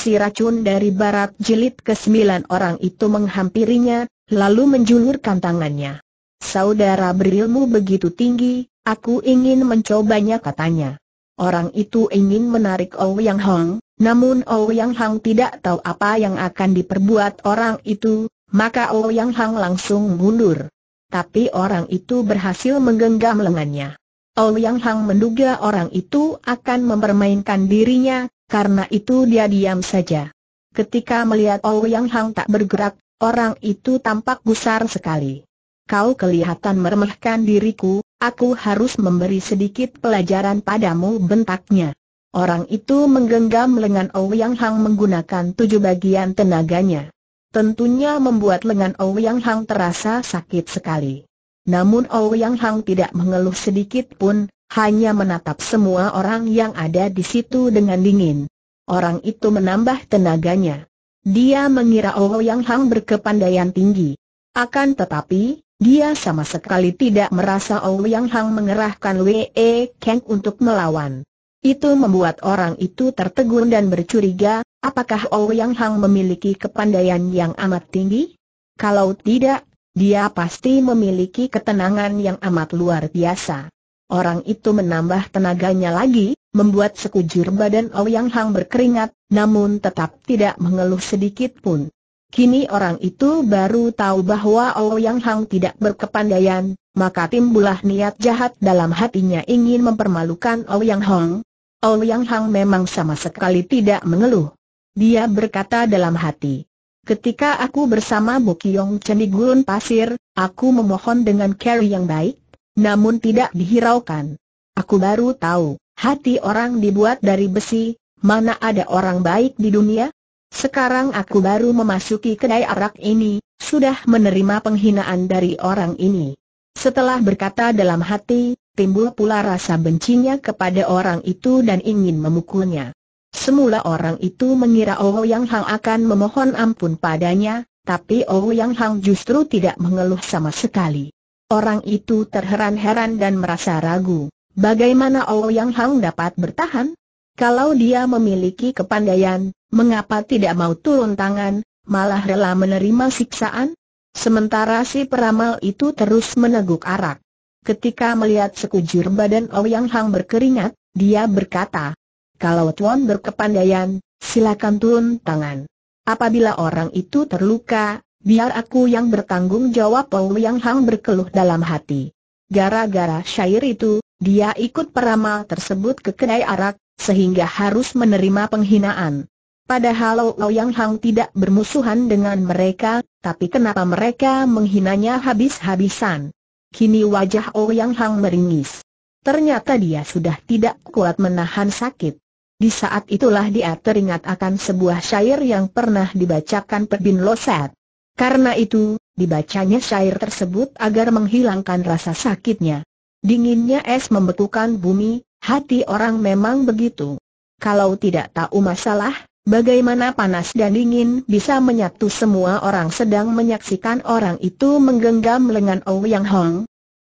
si racun dari barat jelit ke-9 orang itu menghampirinya, lalu menjulurkan tangannya. Saudara berilmu begitu tinggi, aku ingin mencobanya katanya. Orang itu ingin menarik Ouyang Hong, namun Ouyang Hong tidak tahu apa yang akan diperbuat orang itu, maka Ouyang Hong langsung mundur. Tapi orang itu berhasil menggenggam lengannya. Ouyang Hong menduga orang itu akan mempermainkan dirinya, karena itu dia diam saja. Ketika melihat oh Yang Hang tak bergerak, orang itu tampak gusar sekali. Kau kelihatan meremehkan diriku, aku harus memberi sedikit pelajaran padamu bentaknya. Orang itu menggenggam lengan oh Yang Hang menggunakan tujuh bagian tenaganya. Tentunya membuat lengan oh Yang Hang terasa sakit sekali. Namun Yang Hang tidak mengeluh sedikit pun, hanya menatap semua orang yang ada di situ dengan dingin. Orang itu menambah tenaganya. Dia mengira Oh Yang Hang berkepandaian tinggi. Akan tetapi, dia sama sekali tidak merasa Oh Yang Hang mengerahkan W.E. Kang untuk melawan. Itu membuat orang itu tertegun dan bercuriga, apakah Oh Yang Hang memiliki kepandaian yang amat tinggi? Kalau tidak, dia pasti memiliki ketenangan yang amat luar biasa. Orang itu menambah tenaganya lagi, membuat sekujur badan Ouyang Hang berkeringat, namun tetap tidak mengeluh sedikit pun. Kini orang itu baru tahu bahwa Ouyang Hang tidak berkepandaian, maka timbulah niat jahat dalam hatinya ingin mempermalukan Ouyang Hang. Ouyang Hang memang sama sekali tidak mengeluh. Dia berkata dalam hati, Ketika aku bersama Bukiong Chen di gurun pasir, aku memohon dengan cara yang baik, namun tidak dihiraukan. Aku baru tahu, hati orang dibuat dari besi, mana ada orang baik di dunia? Sekarang aku baru memasuki kedai arak ini, sudah menerima penghinaan dari orang ini. Setelah berkata dalam hati, timbul pula rasa bencinya kepada orang itu dan ingin memukulnya. Semula orang itu mengira Oh Yang Hang akan memohon ampun padanya, tapi Oh Yang Hang justru tidak mengeluh sama sekali. Orang itu terheran-heran dan merasa ragu. Bagaimana Ouyang Hang dapat bertahan? Kalau dia memiliki kepandaian, mengapa tidak mau turun tangan, malah rela menerima siksaan? Sementara si peramal itu terus meneguk arak. Ketika melihat sekujur badan Ouyang Hang berkeringat, dia berkata, Kalau Tuan berkepandaian, silakan turun tangan. Apabila orang itu terluka, Biar aku yang bertanggung jawab Ou Yang Hang berkeluh dalam hati. Gara-gara syair itu, dia ikut peramal tersebut ke kedai arak, sehingga harus menerima penghinaan. Padahal Ou Yang Hang tidak bermusuhan dengan mereka, tapi kenapa mereka menghinanya habis-habisan? Kini wajah Ou Yang Hang meringis. Ternyata dia sudah tidak kuat menahan sakit. Di saat itulah dia teringat akan sebuah syair yang pernah dibacakan Pebin Loset. Karena itu, dibacanya syair tersebut agar menghilangkan rasa sakitnya. Dinginnya es membekukan bumi, hati orang memang begitu. Kalau tidak tahu masalah, bagaimana panas dan dingin bisa menyatu semua orang sedang menyaksikan orang itu menggenggam lengan Yang Hong.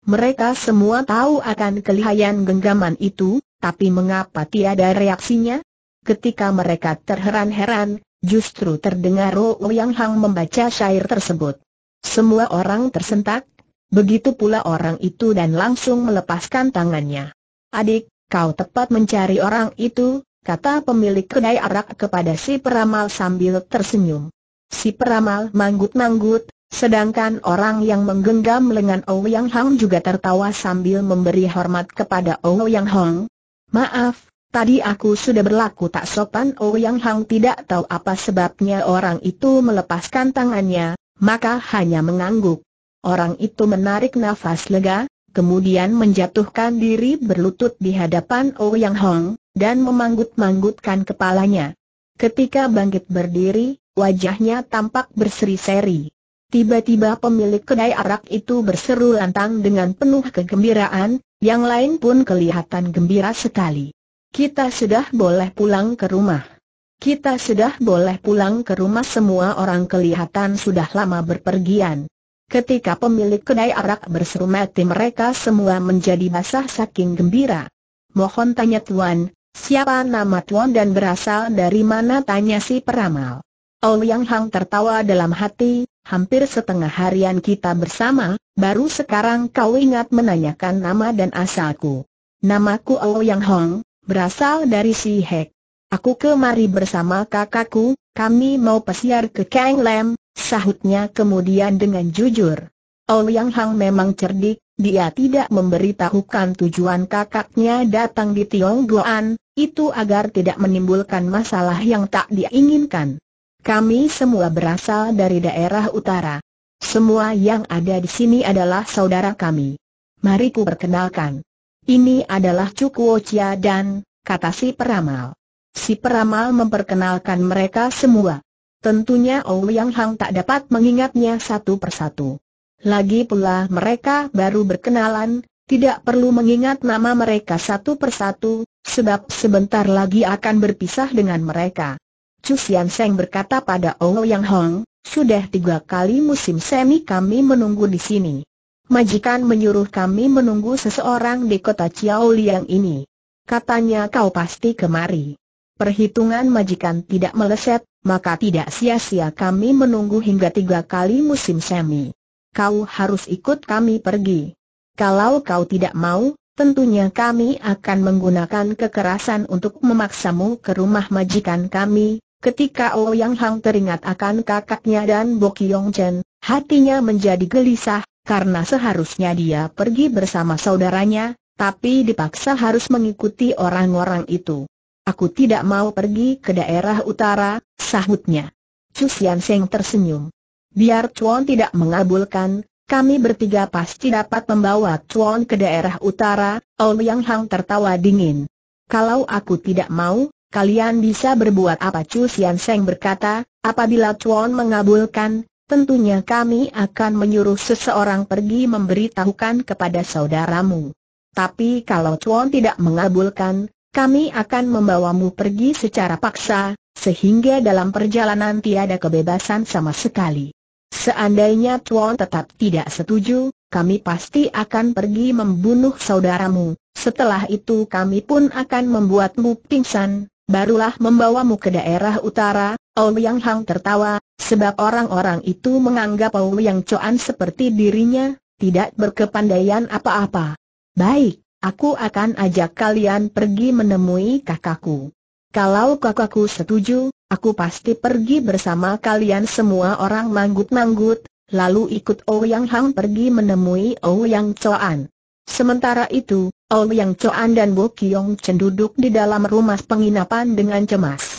Mereka semua tahu akan kelihayan genggaman itu, tapi mengapa tiada reaksinya? Ketika mereka terheran-heran, Justru terdengar Ro Yang Hang membaca syair tersebut. Semua orang tersentak, begitu pula orang itu dan langsung melepaskan tangannya. Adik, kau tepat mencari orang itu, kata pemilik kedai arak kepada si peramal sambil tersenyum. Si peramal manggut-manggut, sedangkan orang yang menggenggam lengan Yang Hang juga tertawa sambil memberi hormat kepada Yang Hang. Maaf, Tadi aku sudah berlaku tak sopan Oh Yang Hang tidak tahu apa sebabnya orang itu melepaskan tangannya, maka hanya mengangguk. Orang itu menarik nafas lega, kemudian menjatuhkan diri berlutut di hadapan Oh Hong, dan memanggut-manggutkan kepalanya. Ketika bangkit berdiri, wajahnya tampak berseri-seri. Tiba-tiba pemilik kedai arak itu berseru lantang dengan penuh kegembiraan, yang lain pun kelihatan gembira sekali. Kita sudah boleh pulang ke rumah. Kita sudah boleh pulang ke rumah semua orang kelihatan sudah lama berpergian. Ketika pemilik kedai arak berseru mati mereka semua menjadi basah saking gembira. Mohon tanya tuan, siapa nama tuan dan berasal dari mana tanya si peramal. Yang Hang tertawa dalam hati, hampir setengah harian kita bersama, baru sekarang kau ingat menanyakan nama dan asalku. Namaku Yang Hang, berasal dari si Hek. Aku kemari bersama kakakku, kami mau pesiar ke Kang Lam, sahutnya kemudian dengan jujur. Ouyang oh Hang memang cerdik, dia tidak memberitahukan tujuan kakaknya datang di Goan, itu agar tidak menimbulkan masalah yang tak diinginkan. Kami semua berasal dari daerah utara. Semua yang ada di sini adalah saudara kami. Mari ku perkenalkan. Ini adalah Cukuo Chia dan, kata si peramal. Si peramal memperkenalkan mereka semua. Tentunya Yang Hang tak dapat mengingatnya satu persatu. Lagi pula mereka baru berkenalan, tidak perlu mengingat nama mereka satu persatu, sebab sebentar lagi akan berpisah dengan mereka. Chu Xian Seng berkata pada Yang Hang, sudah tiga kali musim semi kami menunggu di sini. Majikan menyuruh kami menunggu seseorang di kota Chiao Liang ini. Katanya kau pasti kemari. Perhitungan majikan tidak meleset, maka tidak sia-sia kami menunggu hingga tiga kali musim semi. Kau harus ikut kami pergi. Kalau kau tidak mau, tentunya kami akan menggunakan kekerasan untuk memaksamu ke rumah majikan kami. Ketika Ouyang Hang teringat akan kakaknya dan Yong Chen, hatinya menjadi gelisah, karena seharusnya dia pergi bersama saudaranya, tapi dipaksa harus mengikuti orang-orang itu. Aku tidak mau pergi ke daerah utara, sahutnya. Chu Sian Seng tersenyum. Biar Chuan tidak mengabulkan, kami bertiga pasti dapat membawa Chuan ke daerah utara, Yang Hang tertawa dingin. Kalau aku tidak mau, kalian bisa berbuat apa Chu Sian Seng berkata, apabila Chuan mengabulkan, tentunya kami akan menyuruh seseorang pergi memberitahukan kepada saudaramu. Tapi kalau Chuan tidak mengabulkan, kami akan membawamu pergi secara paksa, sehingga dalam perjalanan tiada kebebasan sama sekali. Seandainya Chuan tetap tidak setuju, kami pasti akan pergi membunuh saudaramu, setelah itu kami pun akan membuatmu pingsan, barulah membawamu ke daerah utara, Ouyang Hang tertawa, sebab orang-orang itu menganggap Ouyang Chuan seperti dirinya, tidak berkepandaian apa-apa. Baik, aku akan ajak kalian pergi menemui kakakku. Kalau kakakku setuju, aku pasti pergi bersama kalian semua orang manggut-manggut, lalu ikut Ouyang Hang pergi menemui Ouyang Chuan. Sementara itu, Ouyang Chuan dan Bo Kiong Chen di dalam rumah penginapan dengan cemas.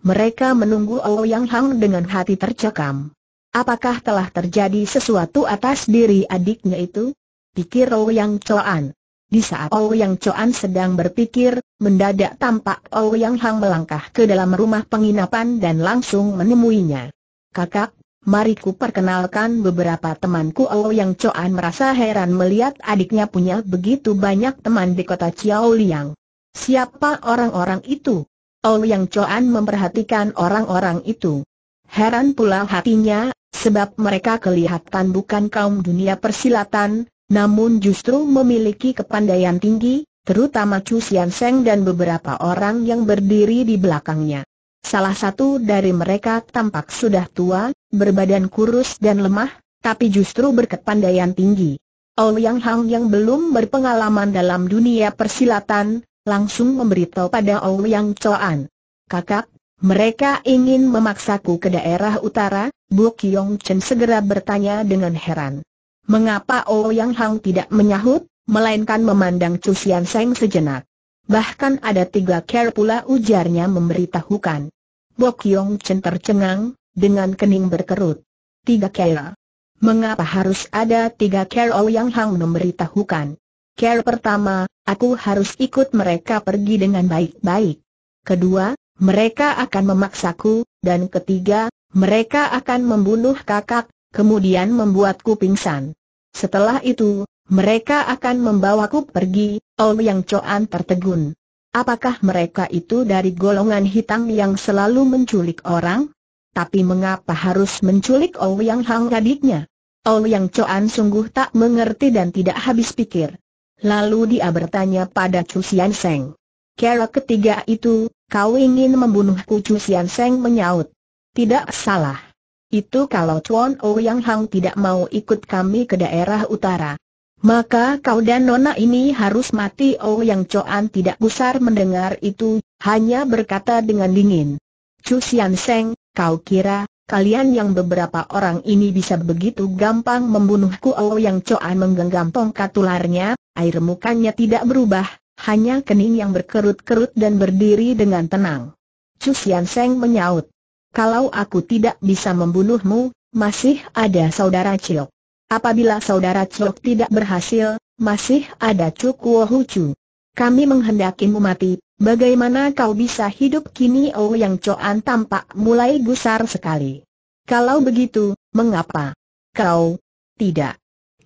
Mereka menunggu Yang Hang dengan hati tercekam. Apakah telah terjadi sesuatu atas diri adiknya itu? Pikir Yang Coan. Di saat Yang Coan sedang berpikir, mendadak tampak Yang Hang melangkah ke dalam rumah penginapan dan langsung menemuinya. Kakak, mari ku perkenalkan beberapa temanku Yang Coan merasa heran melihat adiknya punya begitu banyak teman di kota Chiao Liang. Siapa orang-orang itu? yang Choan memperhatikan orang-orang itu. Heran pula hatinya, sebab mereka kelihatan bukan kaum dunia persilatan, namun justru memiliki kepandaian tinggi, terutama Chu Sian Seng dan beberapa orang yang berdiri di belakangnya. Salah satu dari mereka tampak sudah tua, berbadan kurus dan lemah, tapi justru berkepandaian tinggi. yang Hang yang belum berpengalaman dalam dunia persilatan, langsung memberitahu pada Ouyang Choan. Kakak, mereka ingin memaksaku ke daerah utara, Bu Kiong Chen segera bertanya dengan heran. Mengapa Ouyang Hang tidak menyahut, melainkan memandang Chu Xian Seng sejenak. Bahkan ada tiga care pula ujarnya memberitahukan. Bu Kiong Chen tercengang, dengan kening berkerut. Tiga care. Mengapa harus ada tiga care Ouyang Hang memberitahukan? Care pertama, aku harus ikut mereka pergi dengan baik-baik. Kedua, mereka akan memaksaku, dan ketiga, mereka akan membunuh kakak, kemudian membuatku pingsan. Setelah itu, mereka akan membawaku pergi, Yang Coan tertegun. Apakah mereka itu dari golongan hitam yang selalu menculik orang? Tapi mengapa harus menculik Yang Hang adiknya? Yang Coan sungguh tak mengerti dan tidak habis pikir. Lalu dia bertanya pada Chu Sian Seng. Kera ketiga itu, kau ingin membunuhku Chu Sian Seng menyaut. Tidak salah. Itu kalau Chuan O Yang Hang tidak mau ikut kami ke daerah utara. Maka kau dan Nona ini harus mati Oh Yang Chuan tidak gusar mendengar itu, hanya berkata dengan dingin. Chu Sian Seng, kau kira, kalian yang beberapa orang ini bisa begitu gampang membunuhku Oh Yang Chuan menggenggam tongkat tularnya, air mukanya tidak berubah, hanya kening yang berkerut-kerut dan berdiri dengan tenang. Chu Sian Seng menyaut. Kalau aku tidak bisa membunuhmu, masih ada saudara Ciok. Apabila saudara Ciok tidak berhasil, masih ada Chu Kuo Hu Kami menghendakimu mati, bagaimana kau bisa hidup kini Oh Yang Coan tampak mulai gusar sekali. Kalau begitu, mengapa? Kau? Tidak.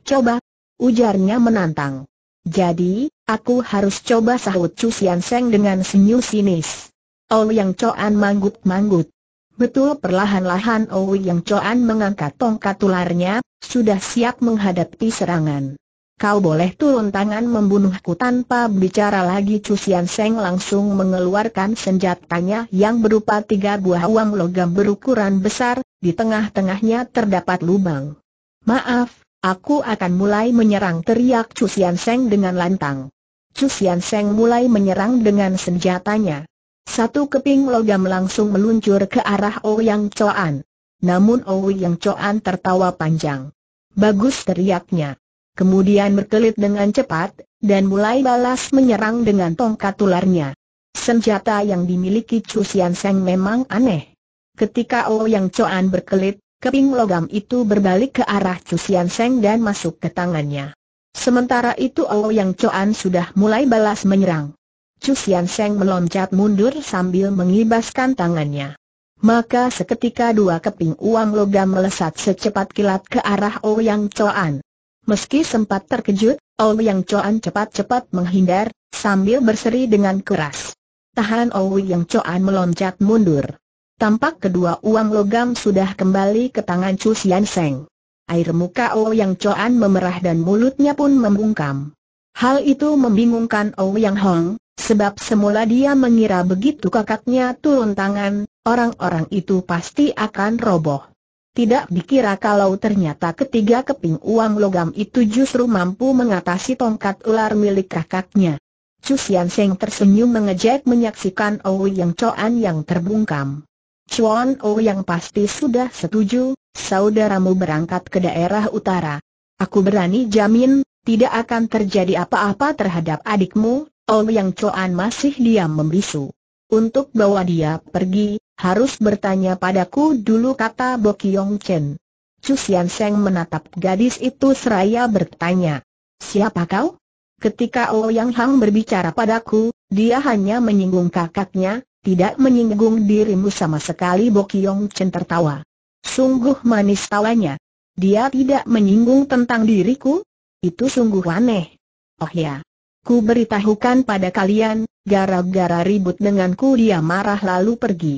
Coba. Ujarnya menantang. Jadi, aku harus coba sahut Chu Sian Seng dengan senyum sinis. Oh yang coan manggut-manggut. Betul perlahan-lahan Oh yang coan mengangkat tongkat tularnya, sudah siap menghadapi serangan. Kau boleh turun tangan membunuhku tanpa bicara lagi Chu Sian Seng langsung mengeluarkan senjatanya yang berupa tiga buah uang logam berukuran besar, di tengah-tengahnya terdapat lubang. Maaf, Aku akan mulai menyerang teriak Cusian Seng dengan lantang. Cusian Seng mulai menyerang dengan senjatanya. Satu keping logam langsung meluncur ke arah Ouyang Coan. Namun Ouyang Coan tertawa panjang. Bagus teriaknya. Kemudian berkelit dengan cepat, dan mulai balas menyerang dengan tongkat tularnya. Senjata yang dimiliki Cusian Seng memang aneh. Ketika Ouyang Coan berkelit, Keping logam itu berbalik ke arah Cusian Sian Seng dan masuk ke tangannya. Sementara itu Yang Coan sudah mulai balas menyerang. Cusian Sian Seng meloncat mundur sambil mengibaskan tangannya. Maka seketika dua keping uang logam melesat secepat kilat ke arah Yang Coan. Meski sempat terkejut, Yang Coan cepat-cepat menghindar, sambil berseri dengan keras. Tahan Yang Coan meloncat mundur. Tampak kedua uang logam sudah kembali ke tangan Chu Sian Seng. Air muka Yang Choan memerah dan mulutnya pun membungkam. Hal itu membingungkan Yang Hong, sebab semula dia mengira begitu kakaknya turun tangan, orang-orang itu pasti akan roboh. Tidak dikira kalau ternyata ketiga keping uang logam itu justru mampu mengatasi tongkat ular milik kakaknya. Chu Sian Seng tersenyum mengejek menyaksikan Yang Choan yang terbungkam. Chuan O yang pasti sudah setuju, saudaramu berangkat ke daerah utara. Aku berani jamin, tidak akan terjadi apa-apa terhadap adikmu, O yang Chuan masih diam membisu. Untuk bawa dia pergi, harus bertanya padaku dulu kata Bokyong Chen. Chu Sian Seng menatap gadis itu seraya bertanya, Siapa kau? Ketika O Yang Hang berbicara padaku, dia hanya menyinggung kakaknya, tidak menyinggung dirimu sama sekali Bo Kiong Chen tertawa. Sungguh manis tawanya. Dia tidak menyinggung tentang diriku? Itu sungguh aneh. Oh ya. Ku beritahukan pada kalian, gara-gara ribut denganku dia marah lalu pergi.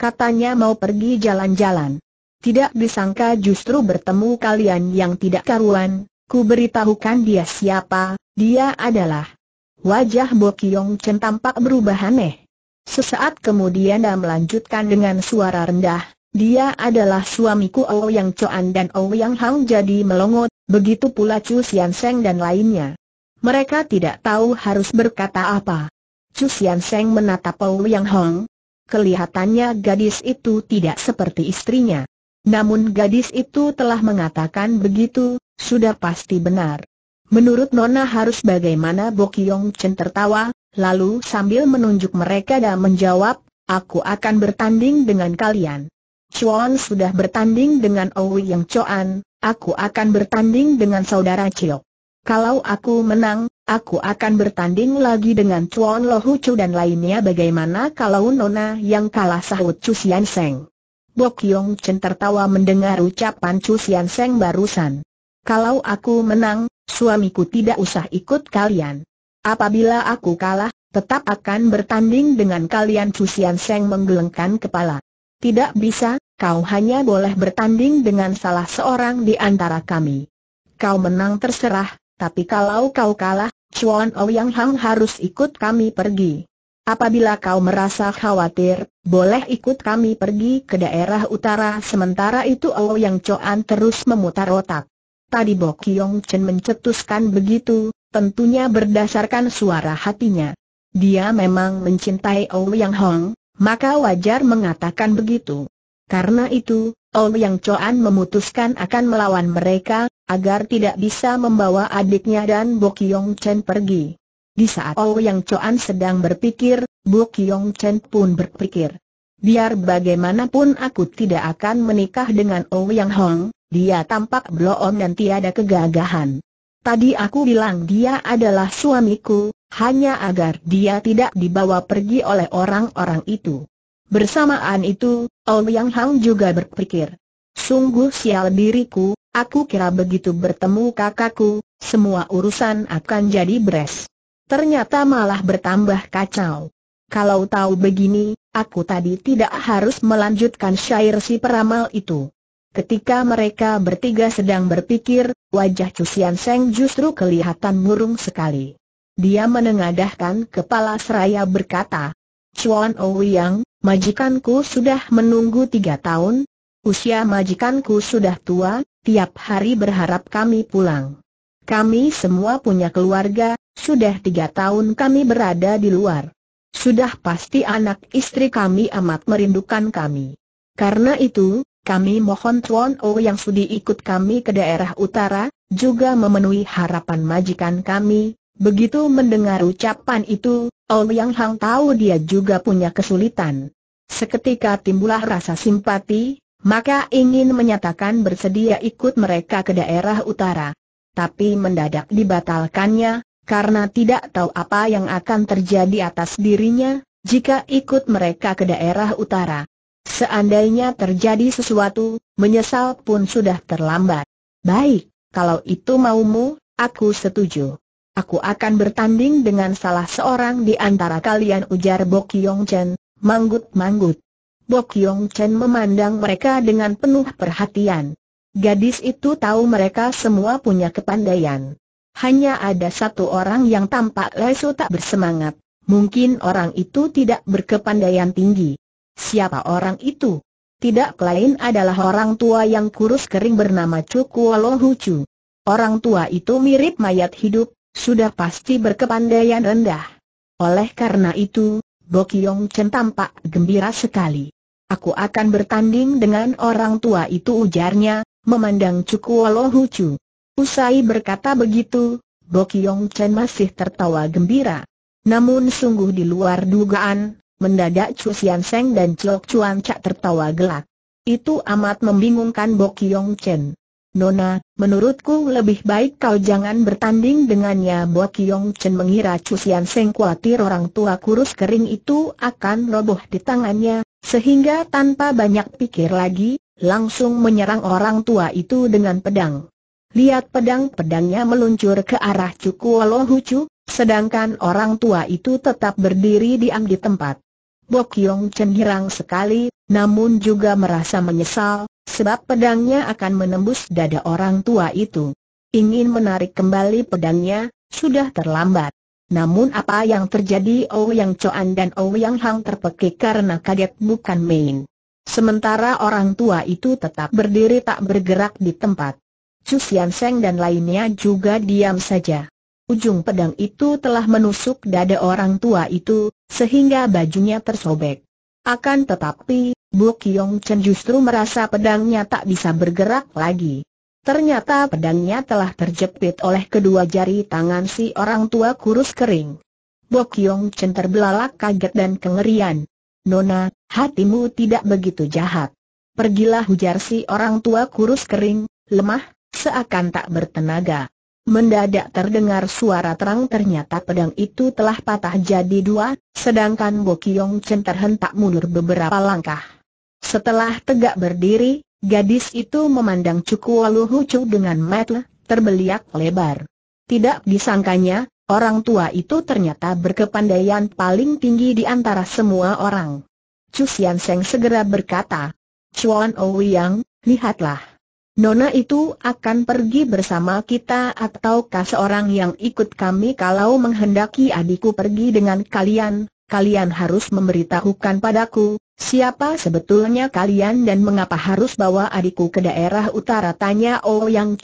Katanya mau pergi jalan-jalan. Tidak disangka justru bertemu kalian yang tidak karuan, ku beritahukan dia siapa, dia adalah. Wajah Bo Kiong Chen tampak berubah aneh. Sesaat kemudian dia melanjutkan dengan suara rendah, dia adalah suamiku oh yang Chuan dan oh yang Hang jadi melongot, begitu pula Chu Sian Seng dan lainnya. Mereka tidak tahu harus berkata apa. Chu Sian Seng menatap oh yang Hang. Kelihatannya gadis itu tidak seperti istrinya. Namun gadis itu telah mengatakan begitu, sudah pasti benar. Menurut Nona harus bagaimana Bokyong Chen tertawa, lalu sambil menunjuk mereka dan menjawab, aku akan bertanding dengan kalian. Chuan sudah bertanding dengan Owi Yang Chuan, aku akan bertanding dengan saudara Chiok. Kalau aku menang, aku akan bertanding lagi dengan Chuan Chu dan lainnya bagaimana kalau Nona yang kalah sahut Chu Sian Seng. Bok Yong Chen tertawa mendengar ucapan Chu Sian Seng barusan. Kalau aku menang, suamiku tidak usah ikut kalian. Apabila aku kalah, tetap akan bertanding dengan kalian Cusian Seng menggelengkan kepala. Tidak bisa, kau hanya boleh bertanding dengan salah seorang di antara kami. Kau menang terserah, tapi kalau kau kalah, Chuan Ouyang Hang harus ikut kami pergi. Apabila kau merasa khawatir, boleh ikut kami pergi ke daerah utara sementara itu Ouyang Chuan terus memutar otak. Tadi Bok Yong Chen mencetuskan begitu, tentunya berdasarkan suara hatinya. Dia memang mencintai Yang Hong, maka wajar mengatakan begitu. Karena itu, Yang Choan memutuskan akan melawan mereka, agar tidak bisa membawa adiknya dan Bokyong Chen pergi. Di saat Yang Choan sedang berpikir, Bokyong Chen pun berpikir. Biar bagaimanapun aku tidak akan menikah dengan Yang Hong, dia tampak bloom dan tiada kegagahan. Tadi aku bilang dia adalah suamiku, hanya agar dia tidak dibawa pergi oleh orang-orang itu. Bersamaan itu, Yang Hang juga berpikir. Sungguh sial diriku, aku kira begitu bertemu kakakku, semua urusan akan jadi beres. Ternyata malah bertambah kacau. Kalau tahu begini, aku tadi tidak harus melanjutkan syair si peramal itu. Ketika mereka bertiga sedang berpikir, wajah Cusian Seng justru kelihatan murung sekali. Dia menengadahkan kepala seraya berkata, Chuan Ouyang, majikanku sudah menunggu tiga tahun, usia majikanku sudah tua, tiap hari berharap kami pulang. Kami semua punya keluarga, sudah tiga tahun kami berada di luar. Sudah pasti anak istri kami amat merindukan kami. Karena itu, kami mohon Tuan O yang sudi ikut kami ke daerah utara, juga memenuhi harapan majikan kami. Begitu mendengar ucapan itu, O Yang Hang tahu dia juga punya kesulitan. Seketika timbullah rasa simpati, maka ingin menyatakan bersedia ikut mereka ke daerah utara. Tapi mendadak dibatalkannya, karena tidak tahu apa yang akan terjadi atas dirinya, jika ikut mereka ke daerah utara. Seandainya terjadi sesuatu, menyesal pun sudah terlambat. Baik, kalau itu maumu, aku setuju. Aku akan bertanding dengan salah seorang di antara kalian ujar Bok Yong Chen, manggut-manggut. Bok Yong Chen memandang mereka dengan penuh perhatian. Gadis itu tahu mereka semua punya kepandaian. Hanya ada satu orang yang tampak lesu tak bersemangat. Mungkin orang itu tidak berkepandaian tinggi. Siapa orang itu? Tidak lain adalah orang tua yang kurus kering bernama Cukualohucu. Orang tua itu mirip mayat hidup, sudah pasti berkepandaian rendah. Oleh karena itu, Bokyong Chen tampak gembira sekali. Aku akan bertanding dengan orang tua itu ujarnya, memandang Cukualohucu. Usai berkata begitu, Bokyong Chen masih tertawa gembira. Namun sungguh di luar dugaan, Mendadak Chu Sian Seng dan Chok Chuan Cak tertawa gelak. Itu amat membingungkan Bo Yong Chen. Nona, menurutku lebih baik kau jangan bertanding dengannya Bo Yong Chen mengira Chu Sian Seng khawatir orang tua kurus kering itu akan roboh di tangannya, sehingga tanpa banyak pikir lagi, langsung menyerang orang tua itu dengan pedang. Lihat pedang-pedangnya meluncur ke arah Hu Chu, sedangkan orang tua itu tetap berdiri diam di tempat. Bok Yong Chen girang sekali, namun juga merasa menyesal, sebab pedangnya akan menembus dada orang tua itu. Ingin menarik kembali pedangnya, sudah terlambat. Namun apa yang terjadi oh Yang Choan dan oh Yang Hang terpekik karena kaget bukan main. Sementara orang tua itu tetap berdiri tak bergerak di tempat. Chu Xian Seng dan lainnya juga diam saja. Ujung pedang itu telah menusuk dada orang tua itu, sehingga bajunya tersobek. Akan tetapi, Bu Kiong Chen justru merasa pedangnya tak bisa bergerak lagi. Ternyata pedangnya telah terjepit oleh kedua jari tangan si orang tua kurus kering. Bo Kiong Chen terbelalak kaget dan kengerian. Nona, hatimu tidak begitu jahat. Pergilah hujar si orang tua kurus kering, lemah, seakan tak bertenaga. Mendadak terdengar suara terang ternyata pedang itu telah patah jadi dua, sedangkan Bo Kiong Chen terhentak mundur beberapa langkah. Setelah tegak berdiri, gadis itu memandang Cukuo Luhucu dengan mata terbeliak lebar. Tidak disangkanya, orang tua itu ternyata berkepandaian paling tinggi di antara semua orang. Chu Sian Seng segera berkata, Chuan Ouyang, lihatlah. Nona itu akan pergi bersama kita ataukah seorang yang ikut kami kalau menghendaki adikku pergi dengan kalian, kalian harus memberitahukan padaku, siapa sebetulnya kalian dan mengapa harus bawa adikku ke daerah utara tanya Oh Yang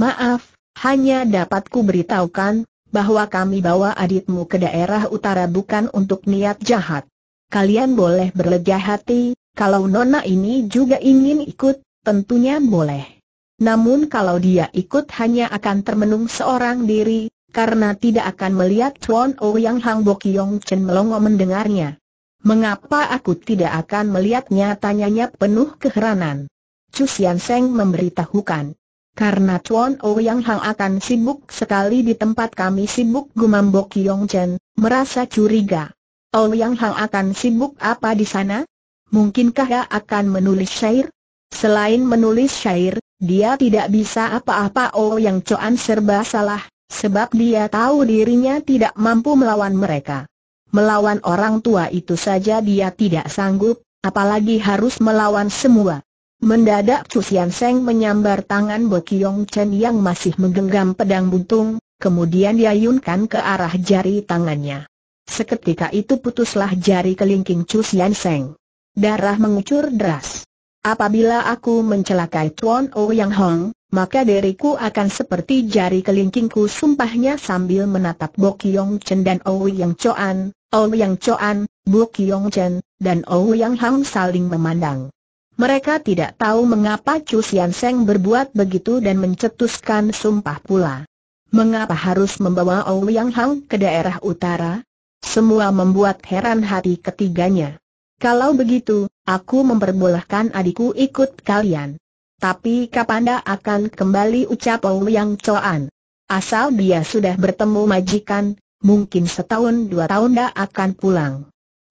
Maaf, hanya dapatku beritahukan, bahwa kami bawa adikmu ke daerah utara bukan untuk niat jahat. Kalian boleh berlega hati, kalau Nona ini juga ingin ikut, tentunya boleh. Namun kalau dia ikut hanya akan termenung seorang diri, karena tidak akan melihat Chuan O yang Hang Bo Kiong Chen melongo mendengarnya. Mengapa aku tidak akan melihatnya? Tanyanya penuh keheranan. Chu Xian Seng memberitahukan. Karena Chuan O yang Hang akan sibuk sekali di tempat kami sibuk gumam Bo Kiong Chen, merasa curiga. O yang Hang akan sibuk apa di sana? Mungkinkah dia akan menulis syair? Selain menulis syair, dia tidak bisa apa-apa Oh Yang Coan serba salah, sebab dia tahu dirinya tidak mampu melawan mereka. Melawan orang tua itu saja dia tidak sanggup, apalagi harus melawan semua. Mendadak Chu Sian Seng menyambar tangan Bo Kiong Chen yang masih menggenggam pedang buntung, kemudian diayunkan ke arah jari tangannya. Seketika itu putuslah jari kelingking Chu Sian Seng. Darah mengucur deras. Apabila aku mencelakai Tuan O Yang Hong, maka diriku akan seperti jari kelingkingku sumpahnya sambil menatap Bo Kiong Chen dan O Yang Choan, O Yang Choan, Bo Kiong Chen, dan O Yang Hong saling memandang. Mereka tidak tahu mengapa Chu Sian Seng berbuat begitu dan mencetuskan sumpah pula. Mengapa harus membawa Ou Yang Hong ke daerah utara? Semua membuat heran hati ketiganya. Kalau begitu, aku memperbolehkan adikku ikut kalian. Tapi Kapanda akan kembali ucap Ong Yang Coan. Asal dia sudah bertemu majikan, mungkin setahun dua tahun dia akan pulang.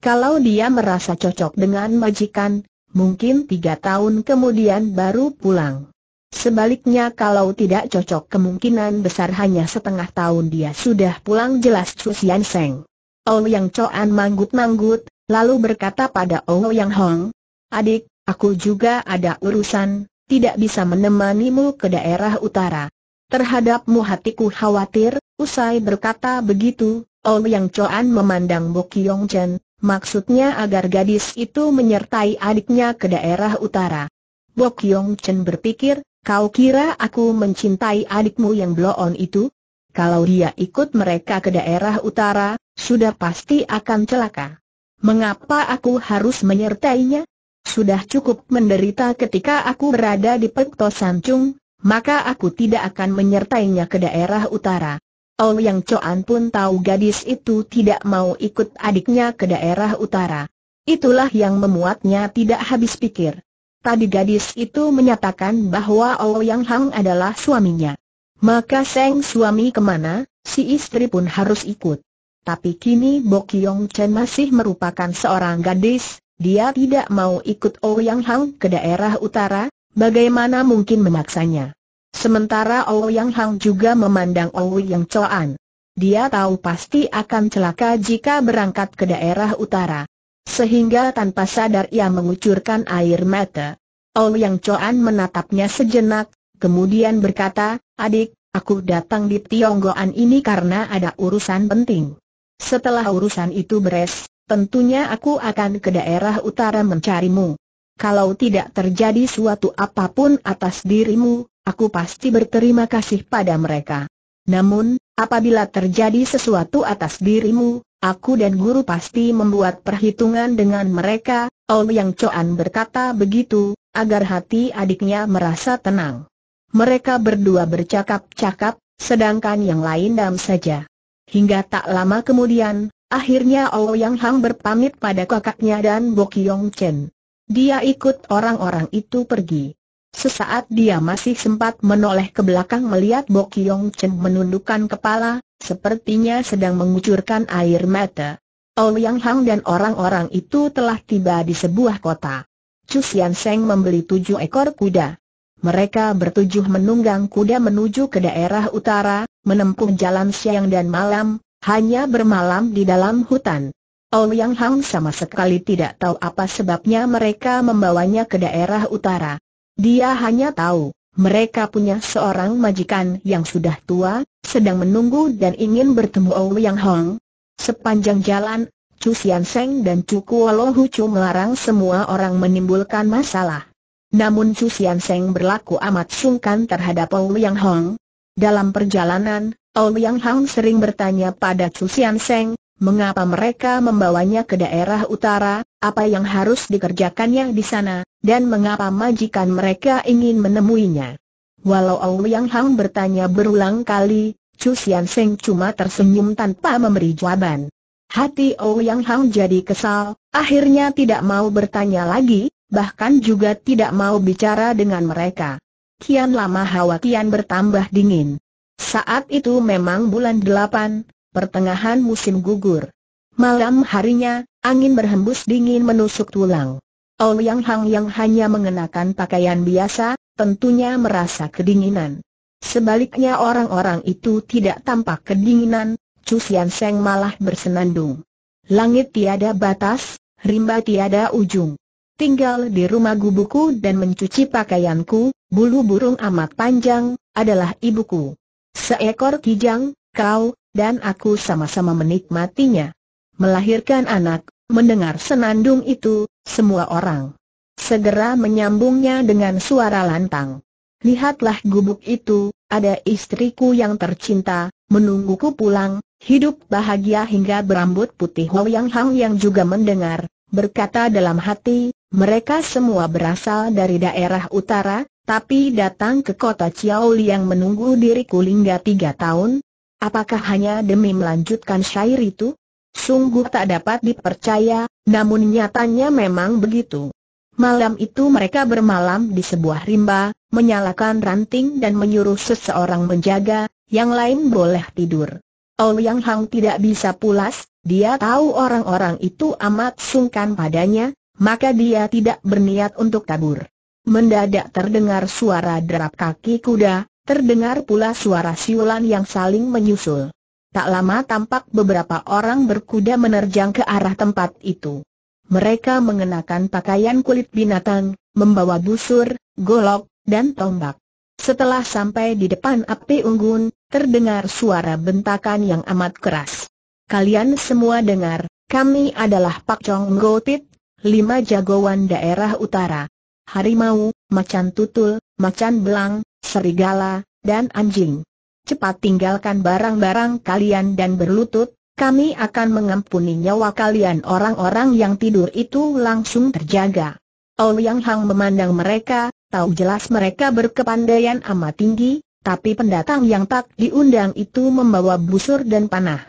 Kalau dia merasa cocok dengan majikan, mungkin tiga tahun kemudian baru pulang. Sebaliknya kalau tidak cocok kemungkinan besar hanya setengah tahun dia sudah pulang jelas Chu Sian Seng. Ong Yang Coan manggut-manggut, lalu berkata pada Yang Hong, Adik, aku juga ada urusan, tidak bisa menemanimu ke daerah utara. Terhadapmu hatiku khawatir, usai berkata begitu, Yang Choan memandang Bo Kiong Chen, maksudnya agar gadis itu menyertai adiknya ke daerah utara. Bo Kiong Chen berpikir, kau kira aku mencintai adikmu yang bloon itu? Kalau dia ikut mereka ke daerah utara, sudah pasti akan celaka. Mengapa aku harus menyertainya? Sudah cukup menderita ketika aku berada di Pekto Sancung, maka aku tidak akan menyertainya ke daerah utara. Oh Yang Coan pun tahu gadis itu tidak mau ikut adiknya ke daerah utara. Itulah yang memuatnya tidak habis pikir. Tadi gadis itu menyatakan bahwa Oh Yang Hang adalah suaminya. Maka Seng suami kemana, si istri pun harus ikut. Tapi kini Bo Chen masih merupakan seorang gadis, dia tidak mau ikut Ouyang oh Hang ke daerah utara, bagaimana mungkin memaksanya. Sementara Ouyang oh Hang juga memandang Ouyang oh Choan. Dia tahu pasti akan celaka jika berangkat ke daerah utara. Sehingga tanpa sadar ia mengucurkan air mata. Ouyang Choan menatapnya sejenak, kemudian berkata, adik, Aku datang di Tionggoan ini karena ada urusan penting. Setelah urusan itu beres, tentunya aku akan ke daerah utara mencarimu. Kalau tidak terjadi suatu apapun atas dirimu, aku pasti berterima kasih pada mereka. Namun, apabila terjadi sesuatu atas dirimu, aku dan guru pasti membuat perhitungan dengan mereka, yang coan berkata begitu, agar hati adiknya merasa tenang. Mereka berdua bercakap-cakap, sedangkan yang lain dam saja. Hingga tak lama kemudian, akhirnya Yang Hang berpamit pada kakaknya dan Yong Chen. Dia ikut orang-orang itu pergi. Sesaat dia masih sempat menoleh ke belakang melihat Yong Chen menundukkan kepala, sepertinya sedang mengucurkan air mata. Yang Hang dan orang-orang itu telah tiba di sebuah kota. Chu Sian Seng membeli tujuh ekor kuda. Mereka bertujuh menunggang kuda menuju ke daerah utara, menempuh jalan siang dan malam, hanya bermalam di dalam hutan. Ouyang Hang sama sekali tidak tahu apa sebabnya mereka membawanya ke daerah utara. Dia hanya tahu, mereka punya seorang majikan yang sudah tua, sedang menunggu dan ingin bertemu Ouyang Hang. Sepanjang jalan, Chu Sian Seng dan Chu Kuo Chu melarang semua orang menimbulkan masalah. Namun Chu Sian Seng berlaku amat sungkan terhadap Ouyang Hang, dalam perjalanan, Ouyang Hang sering bertanya pada Chu Sian Seng, mengapa mereka membawanya ke daerah utara, apa yang harus dikerjakannya di sana, dan mengapa majikan mereka ingin menemuinya. Walau Ouyang Hang bertanya berulang kali, Chu Sian Seng cuma tersenyum tanpa memberi jawaban. Hati Ouyang Hang jadi kesal, akhirnya tidak mau bertanya lagi, bahkan juga tidak mau bicara dengan mereka kian lama hawa kian bertambah dingin. Saat itu memang bulan delapan, pertengahan musim gugur. Malam harinya, angin berhembus dingin menusuk tulang. Ouyang Hang yang hanya mengenakan pakaian biasa, tentunya merasa kedinginan. Sebaliknya orang-orang itu tidak tampak kedinginan, Sian Seng malah bersenandung. Langit tiada batas, rimba tiada ujung. Tinggal di rumah gubuku dan mencuci pakaianku, bulu burung amat panjang, adalah ibuku. Seekor kijang, kau, dan aku sama-sama menikmatinya. Melahirkan anak, mendengar senandung itu, semua orang. Segera menyambungnya dengan suara lantang. Lihatlah gubuk itu, ada istriku yang tercinta, menungguku pulang, hidup bahagia hingga berambut putih Yang Hang yang juga mendengar, berkata dalam hati, mereka semua berasal dari daerah utara, tapi datang ke kota Ciaoli yang menunggu diriku hingga tiga tahun? Apakah hanya demi melanjutkan syair itu? Sungguh tak dapat dipercaya, namun nyatanya memang begitu. Malam itu mereka bermalam di sebuah rimba, menyalakan ranting dan menyuruh seseorang menjaga, yang lain boleh tidur. Ouyang Hang tidak bisa pulas, dia tahu orang-orang itu amat sungkan padanya, maka dia tidak berniat untuk kabur. Mendadak terdengar suara derap kaki kuda, terdengar pula suara siulan yang saling menyusul. Tak lama tampak beberapa orang berkuda menerjang ke arah tempat itu. Mereka mengenakan pakaian kulit binatang, membawa busur, golok, dan tombak. Setelah sampai di depan api unggun, terdengar suara bentakan yang amat keras. Kalian semua dengar, kami adalah Pak Chong Pit, lima jagoan daerah utara harimau, macan tutul, macan belang, serigala, dan anjing. Cepat tinggalkan barang-barang kalian dan berlutut, kami akan mengampuni nyawa kalian orang-orang yang tidur itu langsung terjaga. Yang Hang memandang mereka, tahu jelas mereka berkepandaian amat tinggi, tapi pendatang yang tak diundang itu membawa busur dan panah.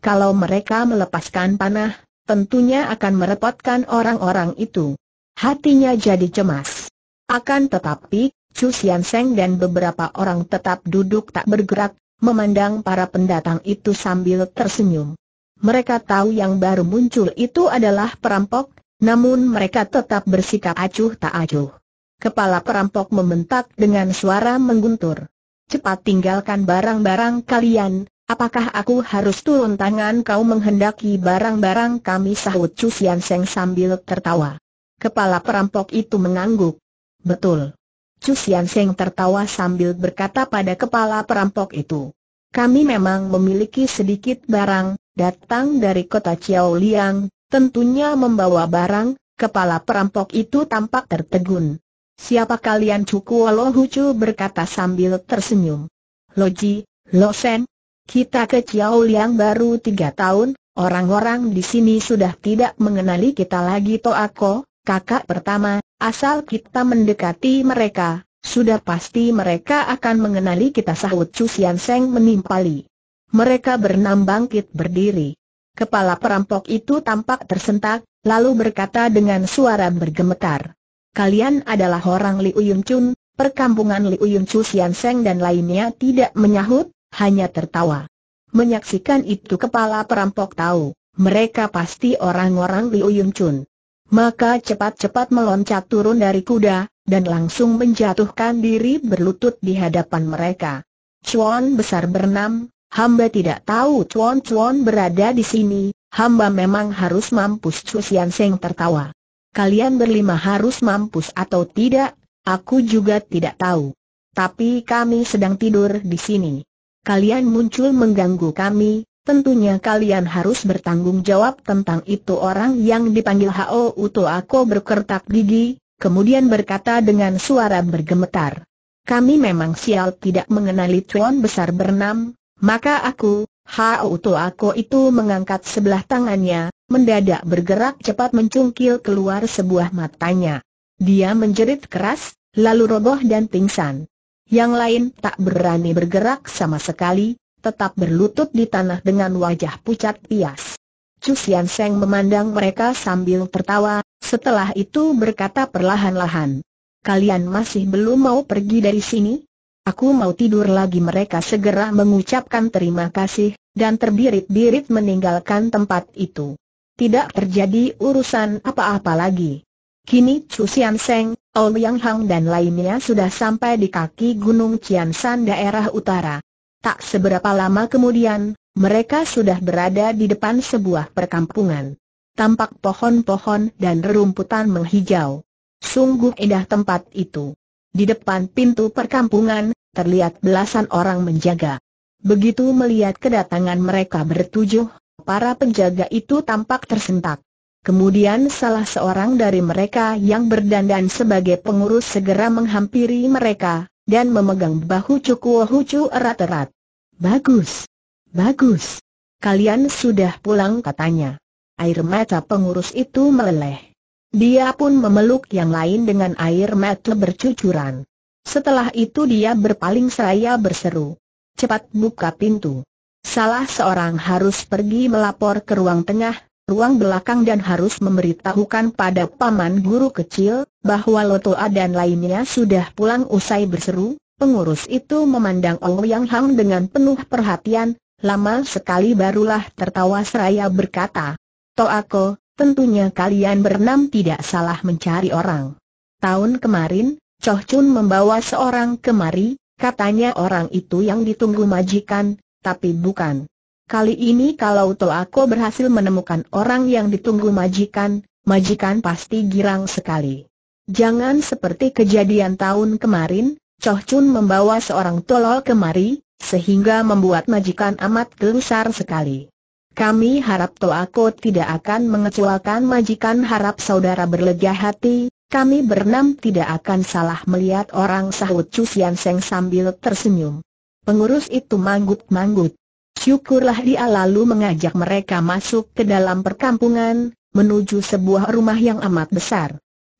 Kalau mereka melepaskan panah, tentunya akan merepotkan orang-orang itu. Hatinya jadi cemas. Akan tetapi, Chu Sian Seng dan beberapa orang tetap duduk tak bergerak, memandang para pendatang itu sambil tersenyum. Mereka tahu yang baru muncul itu adalah perampok, namun mereka tetap bersikap acuh tak acuh. Kepala perampok membentak dengan suara mengguntur. Cepat tinggalkan barang-barang kalian, apakah aku harus turun tangan kau menghendaki barang-barang kami sahut Chu Sian Seng sambil tertawa. Kepala perampok itu mengangguk. Betul. Chu Sian Seng tertawa sambil berkata pada kepala perampok itu. Kami memang memiliki sedikit barang, datang dari kota Chiao Liang, tentunya membawa barang, kepala perampok itu tampak tertegun. Siapa kalian Kuo Lo Chu berkata sambil tersenyum. Loji, Lo Sen, kita ke Chiao Liang baru tiga tahun, orang-orang di sini sudah tidak mengenali kita lagi Ako kakak pertama, asal kita mendekati mereka, sudah pasti mereka akan mengenali kita sahut Chu Sian Seng menimpali. Mereka bernam bangkit berdiri. Kepala perampok itu tampak tersentak, lalu berkata dengan suara bergemetar. Kalian adalah orang Li Uyun Chun, perkampungan Li Uyun Chu Sian Seng dan lainnya tidak menyahut, hanya tertawa. Menyaksikan itu kepala perampok tahu, mereka pasti orang-orang Li Uyun Chun. Maka cepat-cepat meloncat turun dari kuda, dan langsung menjatuhkan diri berlutut di hadapan mereka. Cuan besar bernam, hamba tidak tahu cuan-cuan berada di sini, hamba memang harus mampus Chusian Seng tertawa. Kalian berlima harus mampus atau tidak, aku juga tidak tahu. Tapi kami sedang tidur di sini. Kalian muncul mengganggu kami, Tentunya kalian harus bertanggung jawab tentang itu orang yang dipanggil Hao Uto Ako berkertak gigi, kemudian berkata dengan suara bergemetar. Kami memang sial tidak mengenali cuan besar bernam, maka aku, Hao Uto Ako itu mengangkat sebelah tangannya, mendadak bergerak cepat mencungkil keluar sebuah matanya. Dia menjerit keras, lalu roboh dan pingsan. Yang lain tak berani bergerak sama sekali, tetap berlutut di tanah dengan wajah pucat pias. Chu Xian Seng memandang mereka sambil tertawa, setelah itu berkata perlahan-lahan. Kalian masih belum mau pergi dari sini? Aku mau tidur lagi mereka segera mengucapkan terima kasih, dan terbirit-birit meninggalkan tempat itu. Tidak terjadi urusan apa-apa lagi. Kini Chu Xian Seng, Ouyang Hang dan lainnya sudah sampai di kaki Gunung Chiansan daerah utara. Tak seberapa lama kemudian, mereka sudah berada di depan sebuah perkampungan. Tampak pohon-pohon dan rerumputan menghijau. Sungguh indah tempat itu. Di depan pintu perkampungan, terlihat belasan orang menjaga. Begitu melihat kedatangan mereka bertujuh, para penjaga itu tampak tersentak. Kemudian salah seorang dari mereka yang berdandan sebagai pengurus segera menghampiri mereka, dan memegang bahu Cukuo Hucu erat-erat. Bagus. Bagus. Kalian sudah pulang katanya. Air mata pengurus itu meleleh. Dia pun memeluk yang lain dengan air mata bercucuran. Setelah itu dia berpaling seraya berseru. Cepat buka pintu. Salah seorang harus pergi melapor ke ruang tengah, ruang belakang dan harus memberitahukan pada paman guru kecil, bahwa Lotoa dan lainnya sudah pulang usai berseru, pengurus itu memandang yang Hang dengan penuh perhatian, lama sekali barulah tertawa seraya berkata, Toako, tentunya kalian berenam tidak salah mencari orang. Tahun kemarin, Choh Chun membawa seorang kemari, katanya orang itu yang ditunggu majikan, tapi bukan. Kali ini kalau Toako berhasil menemukan orang yang ditunggu majikan, majikan pasti girang sekali. Jangan seperti kejadian tahun kemarin, Choh Chun membawa seorang tolol kemari, sehingga membuat majikan amat gelisar sekali. Kami harap Toako tidak akan mengecualikan majikan harap saudara berlega hati, kami bernam tidak akan salah melihat orang sahut Chu Sian Seng sambil tersenyum. Pengurus itu manggut-manggut. Syukurlah dia lalu mengajak mereka masuk ke dalam perkampungan, menuju sebuah rumah yang amat besar.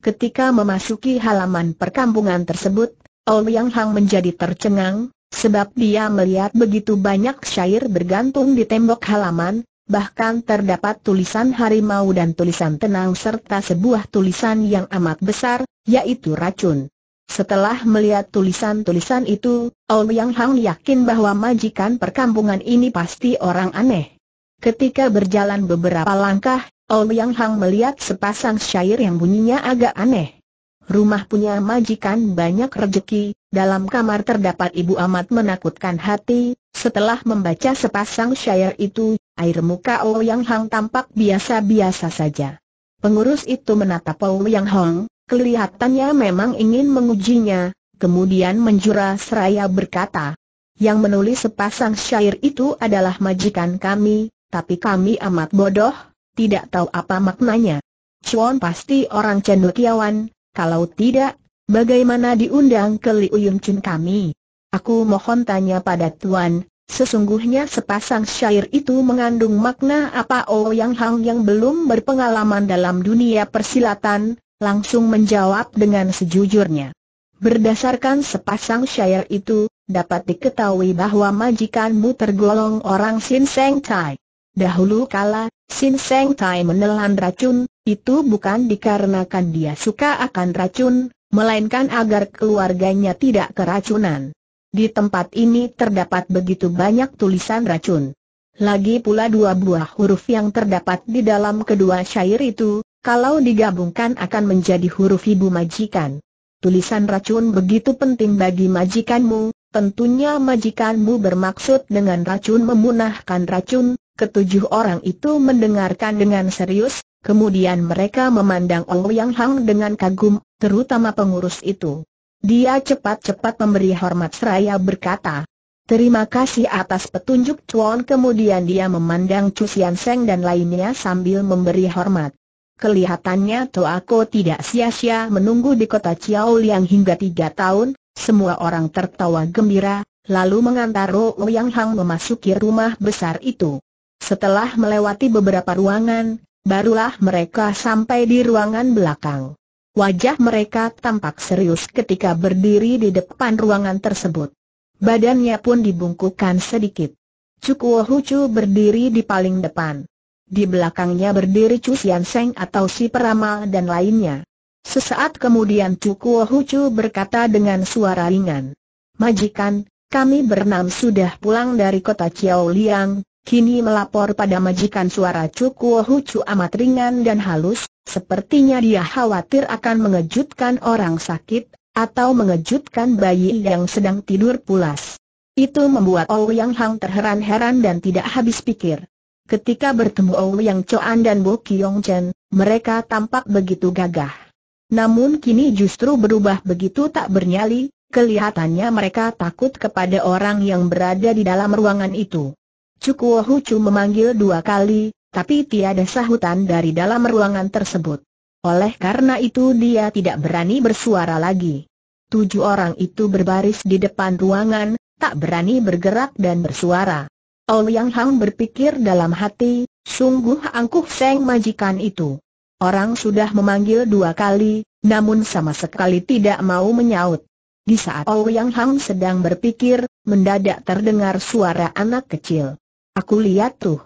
Ketika memasuki halaman perkampungan tersebut, Ouyang Hang menjadi tercengang, sebab dia melihat begitu banyak syair bergantung di tembok halaman, bahkan terdapat tulisan harimau dan tulisan tenang serta sebuah tulisan yang amat besar, yaitu racun. Setelah melihat tulisan-tulisan itu, Ouyang Hang yakin bahwa majikan perkampungan ini pasti orang aneh. Ketika berjalan beberapa langkah, Liang Hang melihat sepasang syair yang bunyinya agak aneh. Rumah punya majikan banyak rejeki, dalam kamar terdapat ibu amat menakutkan hati, setelah membaca sepasang syair itu, air muka Yang Hang tampak biasa-biasa saja. Pengurus itu menatap Yang Hang, kelihatannya memang ingin mengujinya, kemudian menjura seraya berkata, yang menulis sepasang syair itu adalah majikan kami, tapi kami amat bodoh, tidak tahu apa maknanya. Chuan pasti orang cendekiawan, kalau tidak, bagaimana diundang ke Liuyun Chun kami? Aku mohon tanya pada Tuan, sesungguhnya sepasang syair itu mengandung makna apa Oh Yang Hang yang belum berpengalaman dalam dunia persilatan, langsung menjawab dengan sejujurnya. Berdasarkan sepasang syair itu, dapat diketahui bahwa majikanmu tergolong orang Sin Seng Chai. Dahulu kala, Sin Seng Tai menelan racun, itu bukan dikarenakan dia suka akan racun, melainkan agar keluarganya tidak keracunan. Di tempat ini terdapat begitu banyak tulisan racun. Lagi pula dua buah huruf yang terdapat di dalam kedua syair itu, kalau digabungkan akan menjadi huruf ibu majikan. Tulisan racun begitu penting bagi majikanmu, tentunya majikanmu bermaksud dengan racun memunahkan racun, Ketujuh orang itu mendengarkan dengan serius, kemudian mereka memandang Ouyang Hang dengan kagum, terutama pengurus itu. Dia cepat-cepat memberi hormat seraya berkata, Terima kasih atas petunjuk Chuan kemudian dia memandang Chu Sian Seng dan lainnya sambil memberi hormat. Kelihatannya Toako tidak sia-sia menunggu di kota Chiao Liang hingga tiga tahun, semua orang tertawa gembira, lalu mengantar Ro Yang Hang memasuki rumah besar itu. Setelah melewati beberapa ruangan, barulah mereka sampai di ruangan belakang. Wajah mereka tampak serius ketika berdiri di depan ruangan tersebut. Badannya pun dibungkukan sedikit. Cukuo Hucu berdiri di paling depan. Di belakangnya berdiri Chu Sian Seng atau si peramal dan lainnya. Sesaat kemudian Cukuo Hucu berkata dengan suara ringan. Majikan, kami bernam sudah pulang dari kota Chiao Liang, Kini melapor pada majikan suara Cukuo Hucu amat ringan dan halus, sepertinya dia khawatir akan mengejutkan orang sakit, atau mengejutkan bayi yang sedang tidur pulas. Itu membuat Yang Hang terheran-heran dan tidak habis pikir. Ketika bertemu Yang Choan dan Bo Kiong Chen, mereka tampak begitu gagah. Namun kini justru berubah begitu tak bernyali, kelihatannya mereka takut kepada orang yang berada di dalam ruangan itu. Cukuo Hucu memanggil dua kali, tapi tiada sahutan dari dalam ruangan tersebut. Oleh karena itu dia tidak berani bersuara lagi. Tujuh orang itu berbaris di depan ruangan, tak berani bergerak dan bersuara. Yang Hang berpikir dalam hati, sungguh angkuh seng majikan itu. Orang sudah memanggil dua kali, namun sama sekali tidak mau menyaut. Di saat Yang Hang sedang berpikir, mendadak terdengar suara anak kecil. Aku lihat tuh.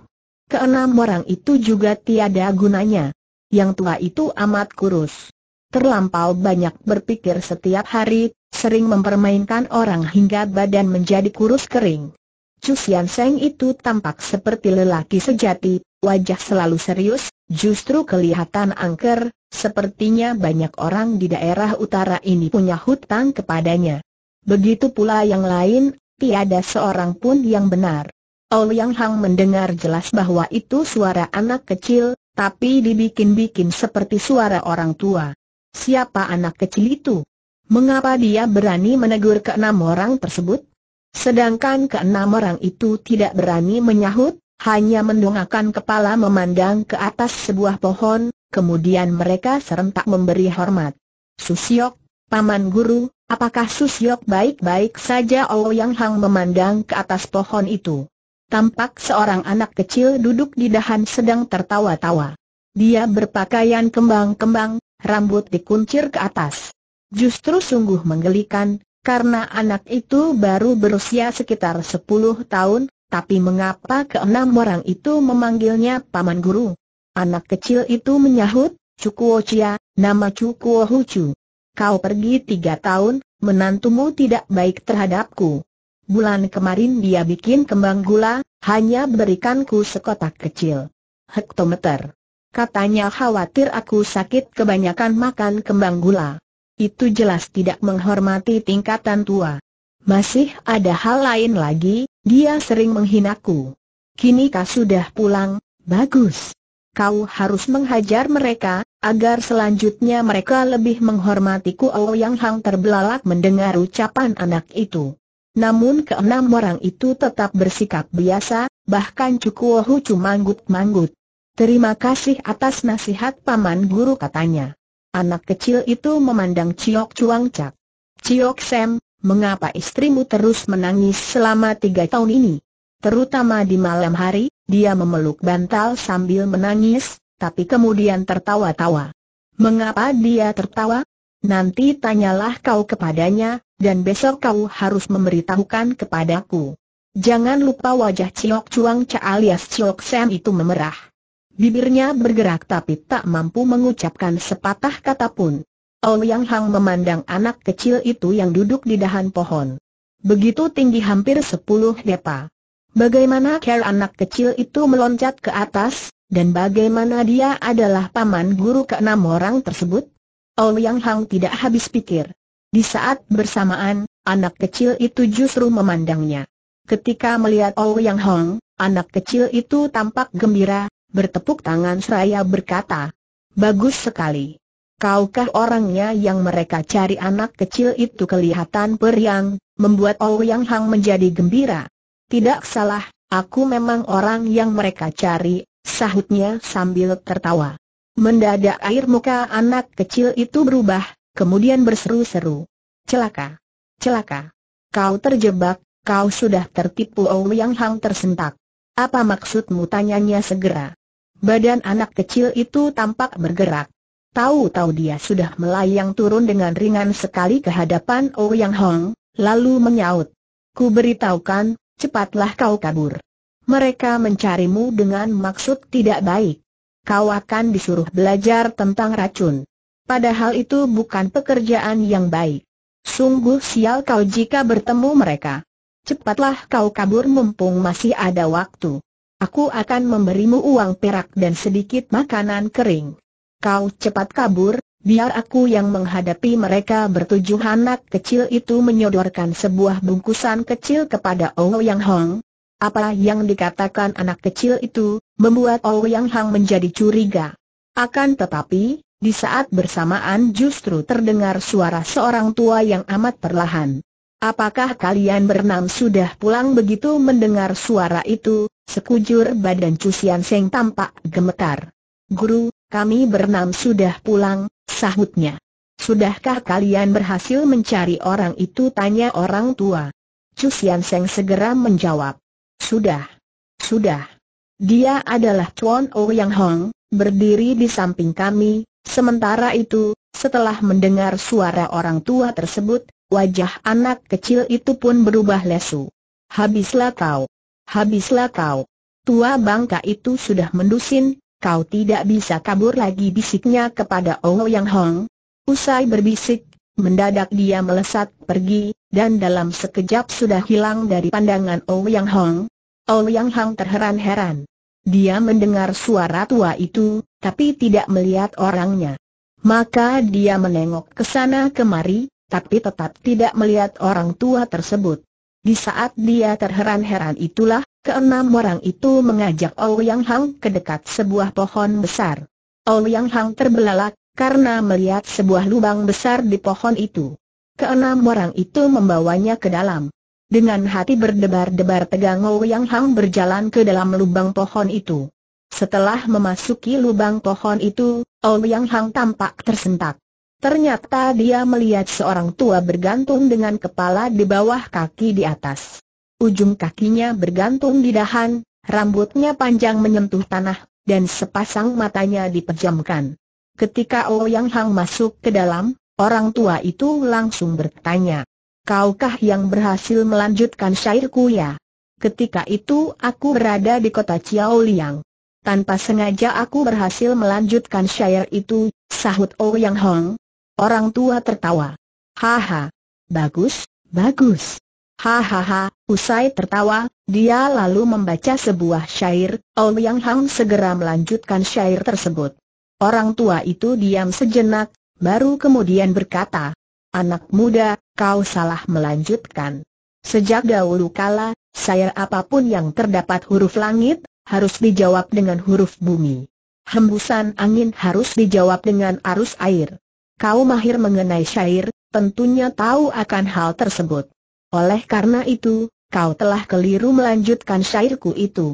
Keenam orang itu juga tiada gunanya. Yang tua itu amat kurus. Terlampau banyak berpikir setiap hari, sering mempermainkan orang hingga badan menjadi kurus kering. Cusian Seng itu tampak seperti lelaki sejati, wajah selalu serius, justru kelihatan angker, sepertinya banyak orang di daerah utara ini punya hutang kepadanya. Begitu pula yang lain, tiada seorang pun yang benar. Yang Hang mendengar jelas bahwa itu suara anak kecil, tapi dibikin-bikin seperti suara orang tua. Siapa anak kecil itu? Mengapa dia berani menegur ke enam orang tersebut? Sedangkan ke enam orang itu tidak berani menyahut, hanya mendongakkan kepala memandang ke atas sebuah pohon, kemudian mereka serentak memberi hormat. Susiok, Paman Guru, apakah Susiok baik-baik saja Yang Hang memandang ke atas pohon itu? tampak seorang anak kecil duduk di dahan sedang tertawa-tawa. Dia berpakaian kembang-kembang, rambut dikuncir ke atas. Justru sungguh menggelikan, karena anak itu baru berusia sekitar 10 tahun, tapi mengapa keenam orang itu memanggilnya Paman Guru? Anak kecil itu menyahut, Cukuo Chia, nama Cukuo Hucu. Kau pergi tiga tahun, menantumu tidak baik terhadapku. Bulan kemarin dia bikin kembang gula, hanya berikan berikanku sekotak kecil. Hektometer. Katanya khawatir aku sakit kebanyakan makan kembang gula. Itu jelas tidak menghormati tingkatan tua. Masih ada hal lain lagi, dia sering menghinaku. Kini kau sudah pulang, bagus. Kau harus menghajar mereka, agar selanjutnya mereka lebih menghormatiku Oh Yang Hang terbelalak mendengar ucapan anak itu. Namun keenam orang itu tetap bersikap biasa, bahkan Cukuohu cuma manggut-manggut. Terima kasih atas nasihat paman guru katanya. Anak kecil itu memandang Ciok Cuang Cak. Ciok Sam, mengapa istrimu terus menangis selama tiga tahun ini? Terutama di malam hari, dia memeluk bantal sambil menangis, tapi kemudian tertawa-tawa. Mengapa dia tertawa? Nanti tanyalah kau kepadanya, dan besok kau harus memberitahukan kepadaku. Jangan lupa wajah Ciok Cuang Cha alias Ciok Sam itu memerah. Bibirnya bergerak tapi tak mampu mengucapkan sepatah kata pun. Yang Hang memandang anak kecil itu yang duduk di dahan pohon. Begitu tinggi hampir sepuluh depa. Bagaimana care anak kecil itu meloncat ke atas, dan bagaimana dia adalah paman guru keenam orang tersebut? Ouyang Hang tidak habis pikir. Di saat bersamaan, anak kecil itu justru memandangnya. Ketika melihat Ouyang Hang, anak kecil itu tampak gembira, bertepuk tangan seraya berkata, Bagus sekali. Kaukah orangnya yang mereka cari anak kecil itu kelihatan periang, membuat Ouyang Hang menjadi gembira? Tidak salah, aku memang orang yang mereka cari, sahutnya sambil tertawa. Mendadak air muka anak kecil itu berubah, kemudian berseru-seru. Celaka! Celaka! Kau terjebak, kau sudah tertipu Yang Hang tersentak. Apa maksudmu tanyanya segera? Badan anak kecil itu tampak bergerak. Tahu-tahu dia sudah melayang turun dengan ringan sekali ke hadapan Ouyang Hang, lalu menyaut. Ku beritahukan, cepatlah kau kabur. Mereka mencarimu dengan maksud tidak baik kau akan disuruh belajar tentang racun. Padahal itu bukan pekerjaan yang baik. Sungguh sial kau jika bertemu mereka. Cepatlah kau kabur mumpung masih ada waktu. Aku akan memberimu uang perak dan sedikit makanan kering. Kau cepat kabur, biar aku yang menghadapi mereka bertujuh anak kecil itu menyodorkan sebuah bungkusan kecil kepada Ong Yang Hong, apa yang dikatakan anak kecil itu, membuat Yang Hang menjadi curiga. Akan tetapi, di saat bersamaan justru terdengar suara seorang tua yang amat perlahan. Apakah kalian bernam sudah pulang begitu mendengar suara itu? Sekujur badan Cusian Seng tampak gemetar. Guru, kami bernam sudah pulang, sahutnya. Sudahkah kalian berhasil mencari orang itu? Tanya orang tua. Cusian Seng segera menjawab. Sudah. Sudah. Dia adalah Chuan Ouyang oh Hong, berdiri di samping kami, sementara itu, setelah mendengar suara orang tua tersebut, wajah anak kecil itu pun berubah lesu. Habislah kau. Habislah kau. Tua bangka itu sudah mendusin, kau tidak bisa kabur lagi bisiknya kepada Ouyang oh Hong. Usai berbisik, mendadak dia melesat pergi, dan dalam sekejap sudah hilang dari pandangan Ouyang oh Hong, Ouyang Hang terheran-heran. Dia mendengar suara tua itu, tapi tidak melihat orangnya. Maka dia menengok ke sana kemari, tapi tetap tidak melihat orang tua tersebut. Di saat dia terheran-heran itulah, keenam orang itu mengajak Ouyang Hang ke dekat sebuah pohon besar. Ouyang Hang terbelalak, karena melihat sebuah lubang besar di pohon itu. Keenam orang itu membawanya ke dalam. Dengan hati berdebar-debar tegang Yang Hang berjalan ke dalam lubang pohon itu. Setelah memasuki lubang pohon itu, Yang Hang tampak tersentak. Ternyata dia melihat seorang tua bergantung dengan kepala di bawah kaki di atas. Ujung kakinya bergantung di dahan, rambutnya panjang menyentuh tanah, dan sepasang matanya dipejamkan. Ketika Ouyang Hang masuk ke dalam, orang tua itu langsung bertanya, kaukah yang berhasil melanjutkan syairku ya? Ketika itu aku berada di kota Chiao Tanpa sengaja aku berhasil melanjutkan syair itu, sahut Oh Yang Hong. Orang tua tertawa. Haha, bagus, bagus. Hahaha, usai tertawa, dia lalu membaca sebuah syair, Oh Yang Hong segera melanjutkan syair tersebut. Orang tua itu diam sejenak, baru kemudian berkata, Anak muda, kau salah melanjutkan. Sejak dahulu kala, saya apapun yang terdapat huruf langit, harus dijawab dengan huruf bumi. Hembusan angin harus dijawab dengan arus air. Kau mahir mengenai syair, tentunya tahu akan hal tersebut. Oleh karena itu, kau telah keliru melanjutkan syairku itu.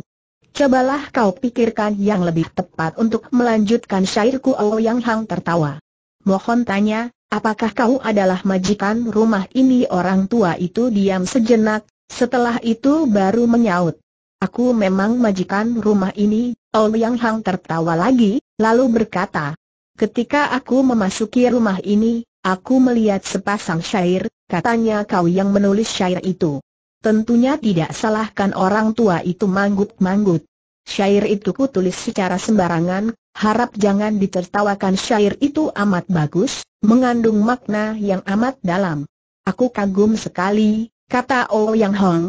Cobalah kau pikirkan yang lebih tepat untuk melanjutkan syairku Oh Yang Hang tertawa. Mohon tanya, Apakah kau adalah majikan rumah ini orang tua itu diam sejenak, setelah itu baru menyaut. Aku memang majikan rumah ini, Ol Yang Hang tertawa lagi, lalu berkata. Ketika aku memasuki rumah ini, aku melihat sepasang syair, katanya kau yang menulis syair itu. Tentunya tidak salahkan orang tua itu manggut-manggut. Syair itu ku tulis secara sembarangan, Harap jangan ditertawakan syair itu amat bagus, mengandung makna yang amat dalam. Aku kagum sekali, kata Yang Hong.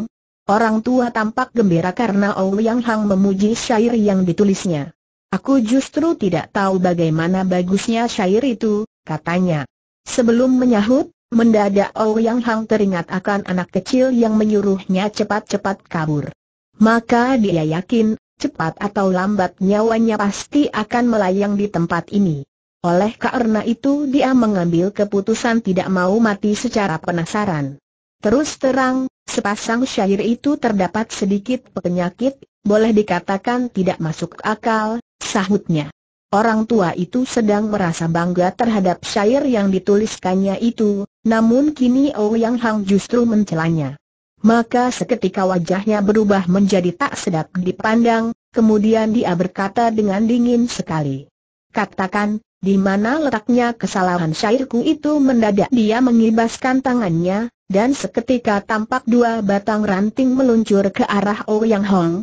Orang tua tampak gembira karena Yang Hong memuji syair yang ditulisnya. Aku justru tidak tahu bagaimana bagusnya syair itu, katanya. Sebelum menyahut, mendadak Yang Hong teringat akan anak kecil yang menyuruhnya cepat-cepat kabur. Maka dia yakin cepat atau lambat nyawanya pasti akan melayang di tempat ini. Oleh karena itu dia mengambil keputusan tidak mau mati secara penasaran. Terus terang, sepasang syair itu terdapat sedikit penyakit, boleh dikatakan tidak masuk akal, sahutnya. Orang tua itu sedang merasa bangga terhadap syair yang dituliskannya itu, namun kini Ouyang Hang justru mencelanya. Maka seketika wajahnya berubah menjadi tak sedap dipandang, kemudian dia berkata dengan dingin sekali. Katakan, di mana letaknya kesalahan syairku itu mendadak dia mengibaskan tangannya, dan seketika tampak dua batang ranting meluncur ke arah Ouyang Hong.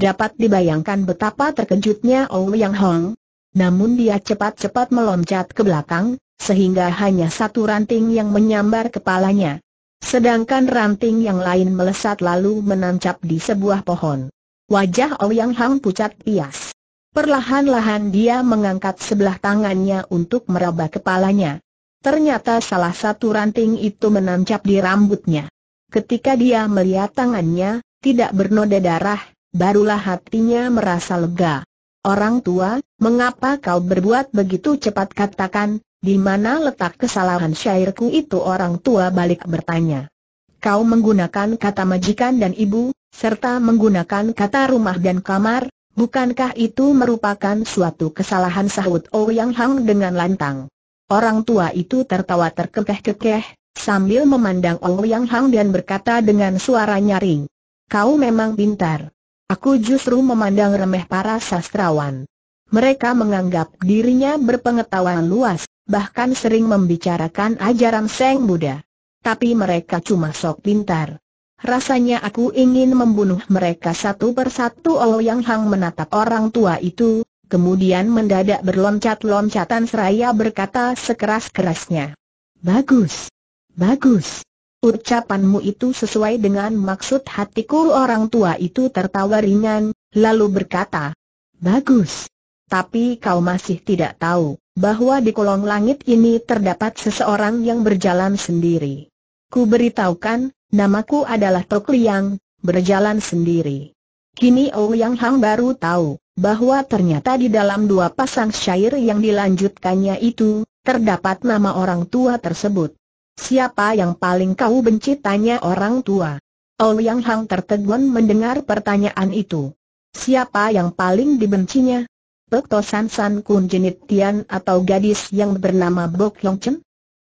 Dapat dibayangkan betapa terkejutnya Ouyang Hong. Namun dia cepat-cepat meloncat ke belakang, sehingga hanya satu ranting yang menyambar kepalanya. Sedangkan ranting yang lain melesat lalu menancap di sebuah pohon. Wajah Ouyang oh Hang pucat pias. Perlahan-lahan dia mengangkat sebelah tangannya untuk meraba kepalanya. Ternyata salah satu ranting itu menancap di rambutnya. Ketika dia melihat tangannya, tidak bernoda darah, barulah hatinya merasa lega. Orang tua, mengapa kau berbuat begitu cepat katakan, di mana letak kesalahan syairku itu orang tua balik bertanya. Kau menggunakan kata majikan dan ibu, serta menggunakan kata rumah dan kamar, bukankah itu merupakan suatu kesalahan sahut oh Yang Hang dengan lantang? Orang tua itu tertawa terkekeh-kekeh, sambil memandang oh Yang Hang dan berkata dengan suara nyaring. Kau memang pintar. Aku justru memandang remeh para sastrawan. Mereka menganggap dirinya berpengetahuan luas, bahkan sering membicarakan ajaran Seng Buddha. Tapi mereka cuma sok pintar. Rasanya aku ingin membunuh mereka satu persatu Oh Yang Hang menatap orang tua itu, kemudian mendadak berloncat-loncatan seraya berkata sekeras-kerasnya. Bagus! Bagus! Ucapanmu itu sesuai dengan maksud hatiku orang tua itu tertawa ringan, lalu berkata, Bagus! Tapi kau masih tidak tahu bahwa di kolong langit ini terdapat seseorang yang berjalan sendiri. Ku beritahukan, namaku adalah Tok Liang, berjalan sendiri. Kini Ouyang Hang baru tahu, bahwa ternyata di dalam dua pasang syair yang dilanjutkannya itu, terdapat nama orang tua tersebut. Siapa yang paling kau benci tanya orang tua? Ouyang Hang tertegun mendengar pertanyaan itu. Siapa yang paling dibencinya? Pekto San San Kun Jenit Tian atau gadis yang bernama Bok Yong Chen?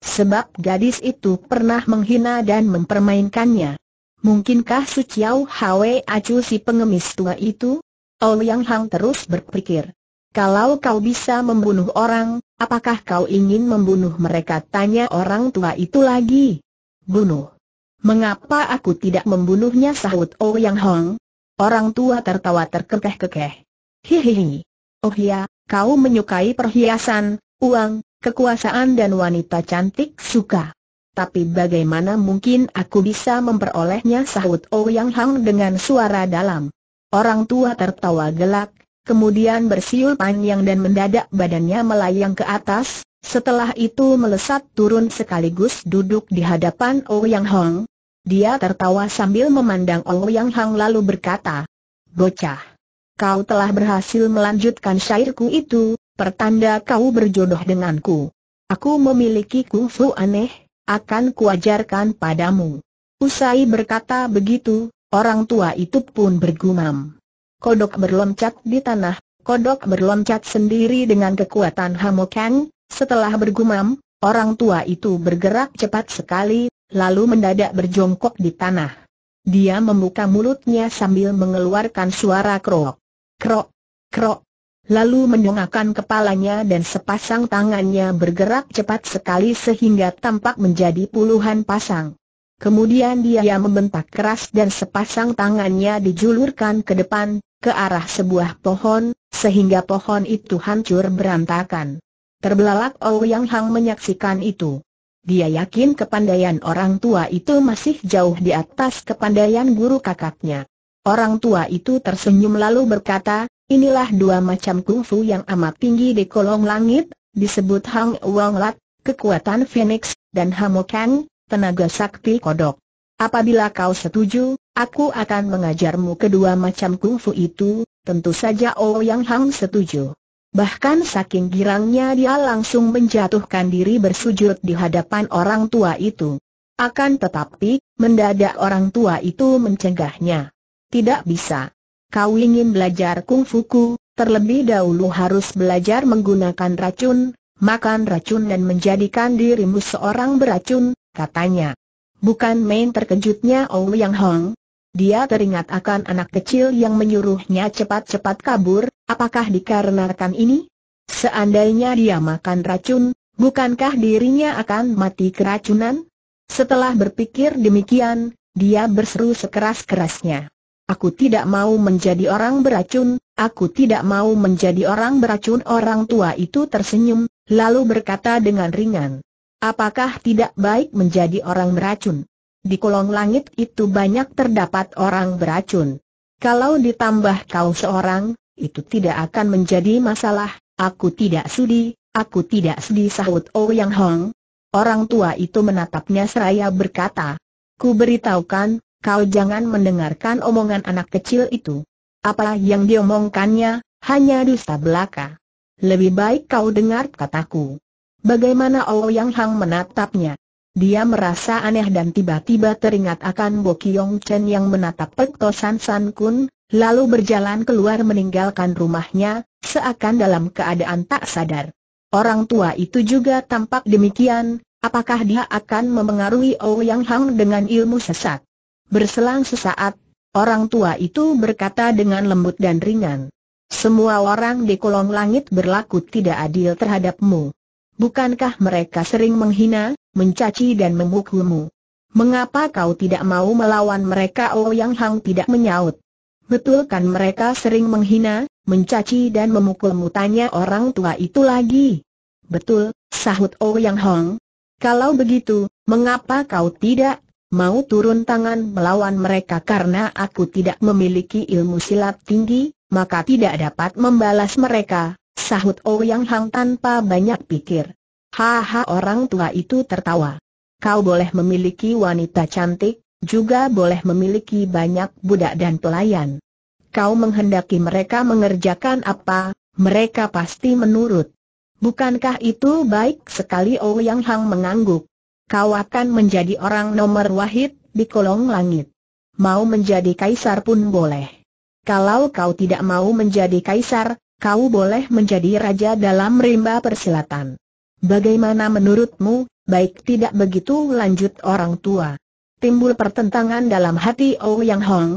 Sebab gadis itu pernah menghina dan mempermainkannya. Mungkinkah Su Chiao Hwe Acu si pengemis tua itu? Ouyang Hang terus berpikir. Kalau kau bisa membunuh orang, apakah kau ingin membunuh mereka? Tanya orang tua itu lagi. Bunuh. Mengapa aku tidak membunuhnya? Sahut Ouyang Hong. Orang tua tertawa terkekeh-kekeh. Hihihi. Oh ya, kau menyukai perhiasan, uang, kekuasaan dan wanita cantik suka. Tapi bagaimana mungkin aku bisa memperolehnya sahut Ouyang oh Hang dengan suara dalam. Orang tua tertawa gelak, kemudian bersiul panjang dan mendadak badannya melayang ke atas, setelah itu melesat turun sekaligus duduk di hadapan Ouyang oh Hang. Dia tertawa sambil memandang Ouyang oh Hang lalu berkata, Bocah, kau telah berhasil melanjutkan syairku itu, pertanda kau berjodoh denganku. Aku memiliki kungfu aneh, akan kuajarkan padamu. Usai berkata begitu, orang tua itu pun bergumam. Kodok berloncat di tanah, kodok berloncat sendiri dengan kekuatan hamokeng, setelah bergumam, orang tua itu bergerak cepat sekali, lalu mendadak berjongkok di tanah. Dia membuka mulutnya sambil mengeluarkan suara krok. Krok, krok. Lalu menyongakkan kepalanya dan sepasang tangannya bergerak cepat sekali sehingga tampak menjadi puluhan pasang. Kemudian dia membentak keras dan sepasang tangannya dijulurkan ke depan, ke arah sebuah pohon, sehingga pohon itu hancur berantakan. Terbelalak Yang Hang menyaksikan itu. Dia yakin kepandaian orang tua itu masih jauh di atas kepandaian guru kakaknya. Orang tua itu tersenyum lalu berkata, inilah dua macam kungfu yang amat tinggi di kolong langit, disebut Hang Wang Lat, kekuatan Phoenix, dan Hamokan, tenaga sakti kodok. Apabila kau setuju, aku akan mengajarmu kedua macam kungfu itu, tentu saja Oh Yang Hang setuju. Bahkan saking girangnya dia langsung menjatuhkan diri bersujud di hadapan orang tua itu. Akan tetapi, mendadak orang tua itu mencegahnya. Tidak bisa. Kau ingin belajar kungfuku, terlebih dahulu harus belajar menggunakan racun, makan racun dan menjadikan dirimu seorang beracun, katanya. Bukan main terkejutnya Yang Hong, dia teringat akan anak kecil yang menyuruhnya cepat-cepat kabur, apakah dikarenakan ini? Seandainya dia makan racun, bukankah dirinya akan mati keracunan? Setelah berpikir demikian, dia berseru sekeras-kerasnya. Aku tidak mau menjadi orang beracun, aku tidak mau menjadi orang beracun Orang tua itu tersenyum, lalu berkata dengan ringan Apakah tidak baik menjadi orang beracun? Di kolong langit itu banyak terdapat orang beracun Kalau ditambah kau seorang, itu tidak akan menjadi masalah Aku tidak sudi, aku tidak sudi sahut Ouyang oh Hong Orang tua itu menatapnya seraya berkata Ku beritahukan, kau jangan mendengarkan omongan anak kecil itu. Apa yang diomongkannya, hanya dusta belaka. Lebih baik kau dengar kataku. Bagaimana Yang Hang menatapnya? Dia merasa aneh dan tiba-tiba teringat akan Bo Kiong Chen yang menatap Pekto San San Kun, lalu berjalan keluar meninggalkan rumahnya, seakan dalam keadaan tak sadar. Orang tua itu juga tampak demikian, apakah dia akan memengaruhi Yang Hang dengan ilmu sesat? Berselang sesaat, orang tua itu berkata dengan lembut dan ringan. Semua orang di kolong langit berlaku tidak adil terhadapmu. Bukankah mereka sering menghina, mencaci dan memukulmu? Mengapa kau tidak mau melawan mereka? Oh Yang Hang tidak menyaut. Betul kan mereka sering menghina, mencaci dan memukulmu tanya orang tua itu lagi. Betul, sahut Oh Yang Hang. Kalau begitu, mengapa kau tidak mau turun tangan melawan mereka karena aku tidak memiliki ilmu silat tinggi, maka tidak dapat membalas mereka, sahut Ouyang oh Hang tanpa banyak pikir. Haha orang tua itu tertawa. Kau boleh memiliki wanita cantik, juga boleh memiliki banyak budak dan pelayan. Kau menghendaki mereka mengerjakan apa, mereka pasti menurut. Bukankah itu baik sekali Ouyang oh Hang mengangguk? kau akan menjadi orang nomor wahid di kolong langit. Mau menjadi kaisar pun boleh. Kalau kau tidak mau menjadi kaisar, kau boleh menjadi raja dalam rimba persilatan. Bagaimana menurutmu, baik tidak begitu lanjut orang tua? Timbul pertentangan dalam hati Oh Yang Hong.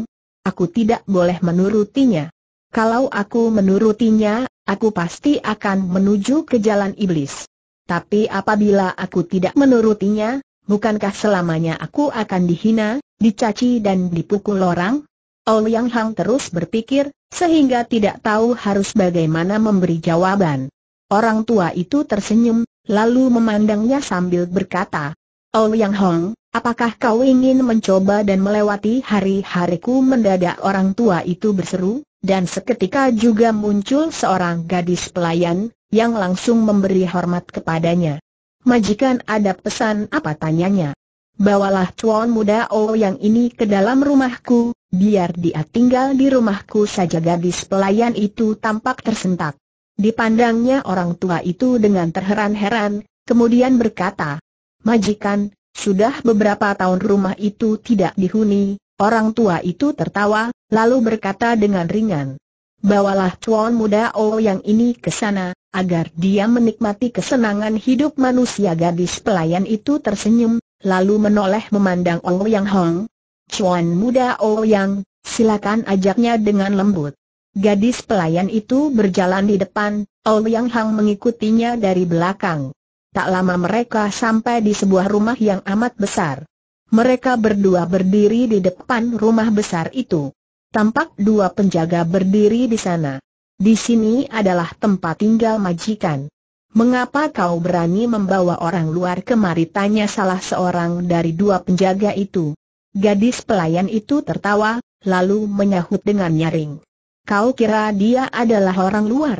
Aku tidak boleh menurutinya. Kalau aku menurutinya, aku pasti akan menuju ke jalan iblis. Tapi apabila aku tidak menurutinya, bukankah selamanya aku akan dihina, dicaci dan dipukul orang? Yang Hang terus berpikir, sehingga tidak tahu harus bagaimana memberi jawaban. Orang tua itu tersenyum, lalu memandangnya sambil berkata, Yang Hong, apakah kau ingin mencoba dan melewati hari-hariku mendadak orang tua itu berseru? dan seketika juga muncul seorang gadis pelayan, yang langsung memberi hormat kepadanya. Majikan ada pesan apa tanyanya? Bawalah tuan muda O oh yang ini ke dalam rumahku, biar dia tinggal di rumahku saja gadis pelayan itu tampak tersentak. Dipandangnya orang tua itu dengan terheran-heran, kemudian berkata, Majikan, sudah beberapa tahun rumah itu tidak dihuni, Orang tua itu tertawa, lalu berkata dengan ringan. Bawalah cuan muda O oh, yang ini ke sana, agar dia menikmati kesenangan hidup manusia gadis pelayan itu tersenyum, lalu menoleh memandang O yang Hong. Cuan muda O oh, yang, silakan ajaknya dengan lembut. Gadis pelayan itu berjalan di depan, O yang Hang mengikutinya dari belakang. Tak lama mereka sampai di sebuah rumah yang amat besar mereka berdua berdiri di depan rumah besar itu. Tampak dua penjaga berdiri di sana. Di sini adalah tempat tinggal majikan. Mengapa kau berani membawa orang luar kemari? Tanya salah seorang dari dua penjaga itu. Gadis pelayan itu tertawa, lalu menyahut dengan nyaring. Kau kira dia adalah orang luar?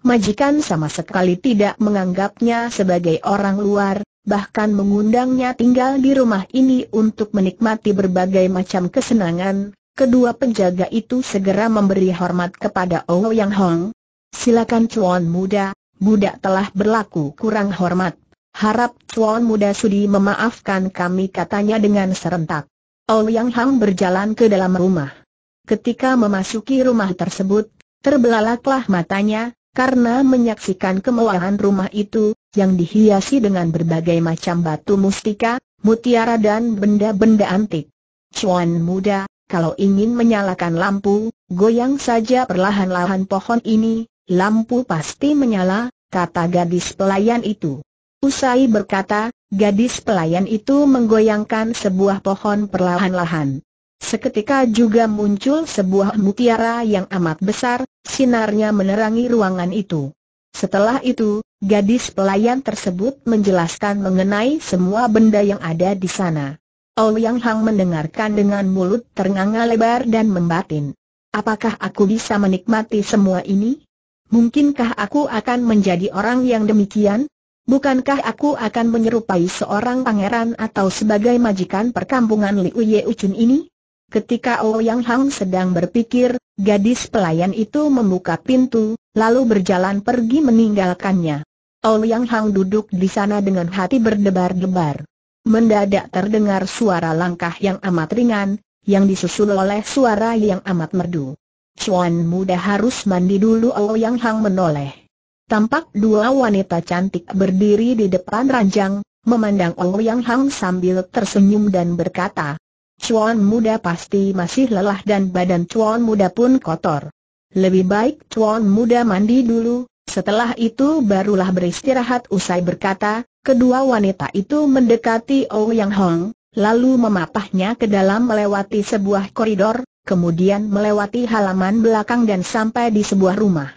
Majikan sama sekali tidak menganggapnya sebagai orang luar, bahkan mengundangnya tinggal di rumah ini untuk menikmati berbagai macam kesenangan, kedua penjaga itu segera memberi hormat kepada oh Yang Hong. Silakan Cuan Muda, budak telah berlaku kurang hormat. Harap Cuan Muda sudi memaafkan kami katanya dengan serentak. Oh Yang Hong berjalan ke dalam rumah. Ketika memasuki rumah tersebut, terbelalaklah matanya, karena menyaksikan kemewahan rumah itu, yang dihiasi dengan berbagai macam batu mustika, mutiara dan benda-benda antik. Cuan muda, kalau ingin menyalakan lampu, goyang saja perlahan-lahan pohon ini, lampu pasti menyala, kata gadis pelayan itu. Usai berkata, gadis pelayan itu menggoyangkan sebuah pohon perlahan-lahan. Seketika juga muncul sebuah mutiara yang amat besar, sinarnya menerangi ruangan itu. Setelah itu, gadis pelayan tersebut menjelaskan mengenai semua benda yang ada di sana. Yang Hang mendengarkan dengan mulut ternganga lebar dan membatin. Apakah aku bisa menikmati semua ini? Mungkinkah aku akan menjadi orang yang demikian? Bukankah aku akan menyerupai seorang pangeran atau sebagai majikan perkampungan Liu Ye Ucun ini? Ketika Ouyang oh Hang sedang berpikir, gadis pelayan itu membuka pintu, lalu berjalan pergi meninggalkannya. Ouyang oh Hang duduk di sana dengan hati berdebar-debar. Mendadak terdengar suara langkah yang amat ringan, yang disusul oleh suara yang amat merdu. Chuan muda harus mandi dulu Ouyang oh Hang menoleh. Tampak dua wanita cantik berdiri di depan ranjang, memandang Ouyang Hang sambil tersenyum dan berkata, Cuan muda pasti masih lelah dan badan Cuan muda pun kotor. Lebih baik Cuan muda mandi dulu, setelah itu barulah beristirahat usai berkata, kedua wanita itu mendekati Ouyang Hong, lalu memapahnya ke dalam melewati sebuah koridor, kemudian melewati halaman belakang dan sampai di sebuah rumah.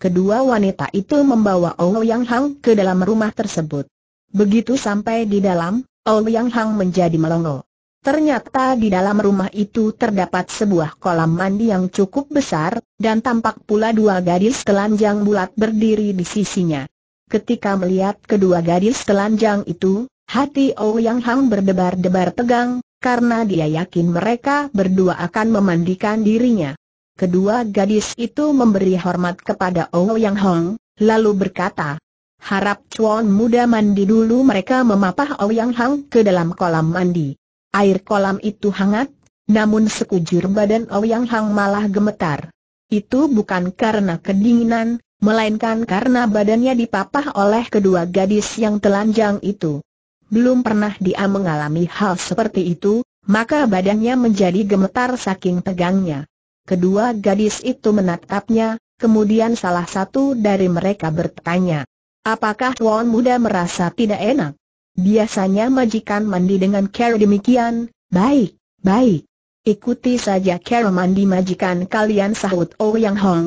Kedua wanita itu membawa Ouyang Hong ke dalam rumah tersebut. Begitu sampai di dalam, Ouyang Hong menjadi melongo. Ternyata di dalam rumah itu terdapat sebuah kolam mandi yang cukup besar, dan tampak pula dua gadis telanjang bulat berdiri di sisinya. Ketika melihat kedua gadis telanjang itu, hati Ouyang oh Hang berdebar-debar tegang, karena dia yakin mereka berdua akan memandikan dirinya. Kedua gadis itu memberi hormat kepada Ouyang oh Hang, lalu berkata, Harap cuan muda mandi dulu mereka memapah Ouyang oh Hang ke dalam kolam mandi. Air kolam itu hangat, namun sekujur badan Ouyang Hang malah gemetar. Itu bukan karena kedinginan, melainkan karena badannya dipapah oleh kedua gadis yang telanjang itu. Belum pernah dia mengalami hal seperti itu, maka badannya menjadi gemetar saking tegangnya. Kedua gadis itu menatapnya, kemudian salah satu dari mereka bertanya, Apakah tuan muda merasa tidak enak? Biasanya majikan mandi dengan cara demikian, baik, baik. Ikuti saja cara mandi majikan kalian sahut Oh Yang Hong.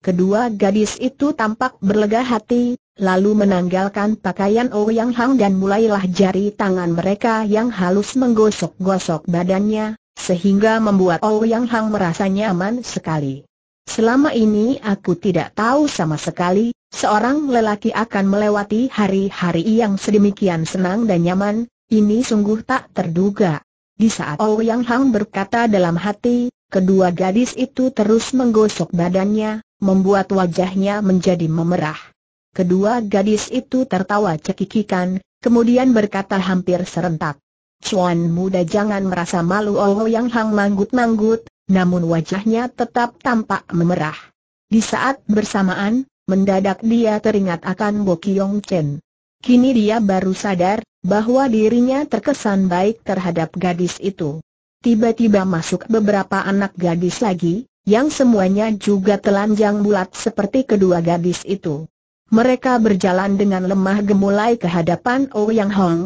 Kedua gadis itu tampak berlega hati, lalu menanggalkan pakaian Oh Yang Hong dan mulailah jari tangan mereka yang halus menggosok-gosok badannya, sehingga membuat Oh Yang Hong merasa nyaman sekali. Selama ini aku tidak tahu sama sekali, seorang lelaki akan melewati hari-hari yang sedemikian senang dan nyaman, ini sungguh tak terduga. Di saat Yang Hang berkata dalam hati, kedua gadis itu terus menggosok badannya, membuat wajahnya menjadi memerah. Kedua gadis itu tertawa cekikikan, kemudian berkata hampir serentak. Cuan muda jangan merasa malu Yang Hang manggut-manggut, namun wajahnya tetap tampak memerah. Di saat bersamaan, mendadak dia teringat akan Bo Kiong Chen. Kini dia baru sadar, bahwa dirinya terkesan baik terhadap gadis itu. Tiba-tiba masuk beberapa anak gadis lagi, yang semuanya juga telanjang bulat seperti kedua gadis itu. Mereka berjalan dengan lemah gemulai ke hadapan Ouyang oh Hong.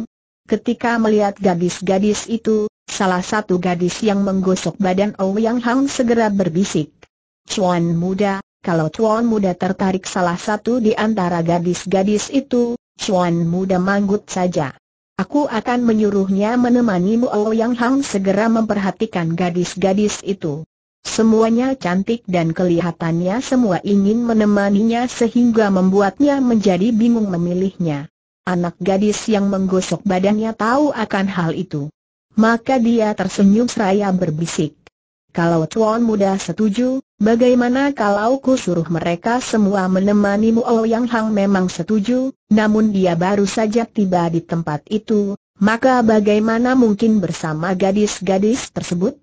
Ketika melihat gadis-gadis itu, Salah satu gadis yang menggosok badan Yang Hang segera berbisik. Cuan muda, kalau cuan muda tertarik salah satu di antara gadis-gadis itu, cuan muda manggut saja. Aku akan menyuruhnya menemanimu Yang Hang segera memperhatikan gadis-gadis itu. Semuanya cantik dan kelihatannya semua ingin menemaninya sehingga membuatnya menjadi bingung memilihnya. Anak gadis yang menggosok badannya tahu akan hal itu. Maka dia tersenyum seraya berbisik. Kalau tuan muda setuju, bagaimana kalau ku suruh mereka semua menemanimu Oh Yang Hang memang setuju, namun dia baru saja tiba di tempat itu, maka bagaimana mungkin bersama gadis-gadis tersebut?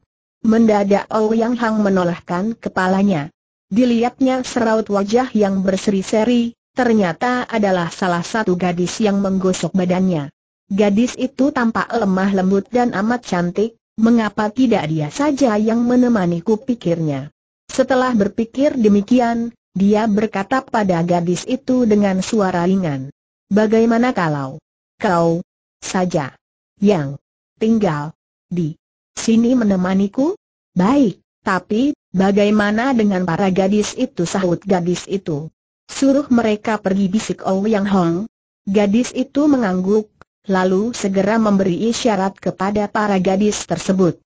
Mendadak Oh Yang Hang menolakkan kepalanya. Dilihatnya seraut wajah yang berseri-seri, ternyata adalah salah satu gadis yang menggosok badannya. Gadis itu tampak lemah lembut dan amat cantik, mengapa tidak dia saja yang menemaniku pikirnya. Setelah berpikir demikian, dia berkata pada gadis itu dengan suara ringan. Bagaimana kalau kau saja yang tinggal di sini menemaniku? Baik, tapi bagaimana dengan para gadis itu sahut gadis itu? Suruh mereka pergi bisik Ouyang Yang Hong. Gadis itu mengangguk, lalu segera memberi isyarat kepada para gadis tersebut.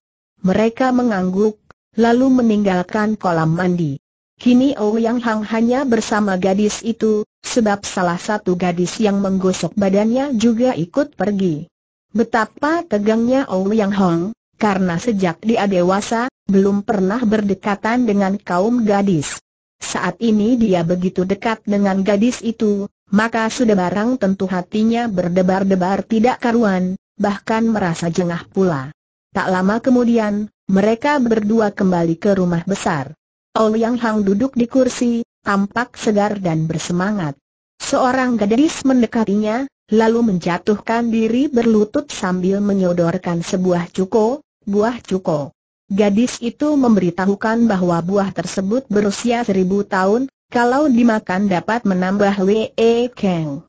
Mereka mengangguk, lalu meninggalkan kolam mandi. Kini oh Yang Hang hanya bersama gadis itu, sebab salah satu gadis yang menggosok badannya juga ikut pergi. Betapa tegangnya oh Yang Hang, karena sejak dia dewasa, belum pernah berdekatan dengan kaum gadis. Saat ini dia begitu dekat dengan gadis itu, maka sudah barang tentu hatinya berdebar-debar tidak karuan, bahkan merasa jengah pula. Tak lama kemudian, mereka berdua kembali ke rumah besar. Ouyang Hang duduk di kursi, tampak segar dan bersemangat. Seorang gadis mendekatinya, lalu menjatuhkan diri berlutut sambil menyodorkan sebuah cuko, buah cuko. Gadis itu memberitahukan bahwa buah tersebut berusia seribu tahun, kalau dimakan dapat menambah Wee Kang.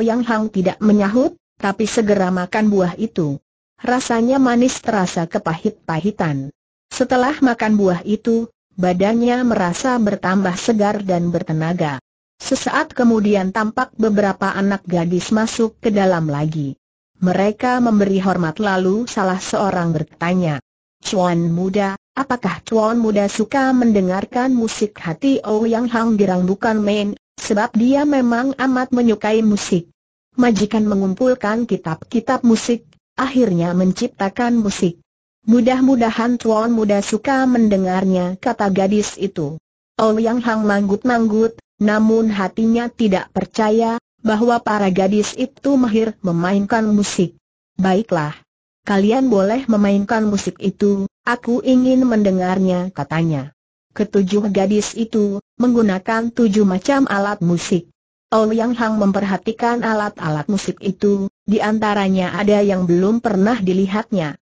yang Hang tidak menyahut, tapi segera makan buah itu. Rasanya manis terasa kepahit-pahitan. Setelah makan buah itu, badannya merasa bertambah segar dan bertenaga. Sesaat kemudian tampak beberapa anak gadis masuk ke dalam lagi. Mereka memberi hormat lalu salah seorang bertanya, Cuan muda, Apakah Chuan muda suka mendengarkan musik hati oh Yang Hang Girang bukan main, sebab dia memang amat menyukai musik. Majikan mengumpulkan kitab-kitab musik, akhirnya menciptakan musik. Mudah-mudahan Chuan muda suka mendengarnya kata gadis itu. Oh Yang Hang manggut-manggut, namun hatinya tidak percaya bahwa para gadis itu mahir memainkan musik. Baiklah, kalian boleh memainkan musik itu, Aku ingin mendengarnya katanya. Ketujuh gadis itu, menggunakan tujuh macam alat musik. Ouyang Yang Hang memperhatikan alat-alat musik itu, di antaranya ada yang belum pernah dilihatnya.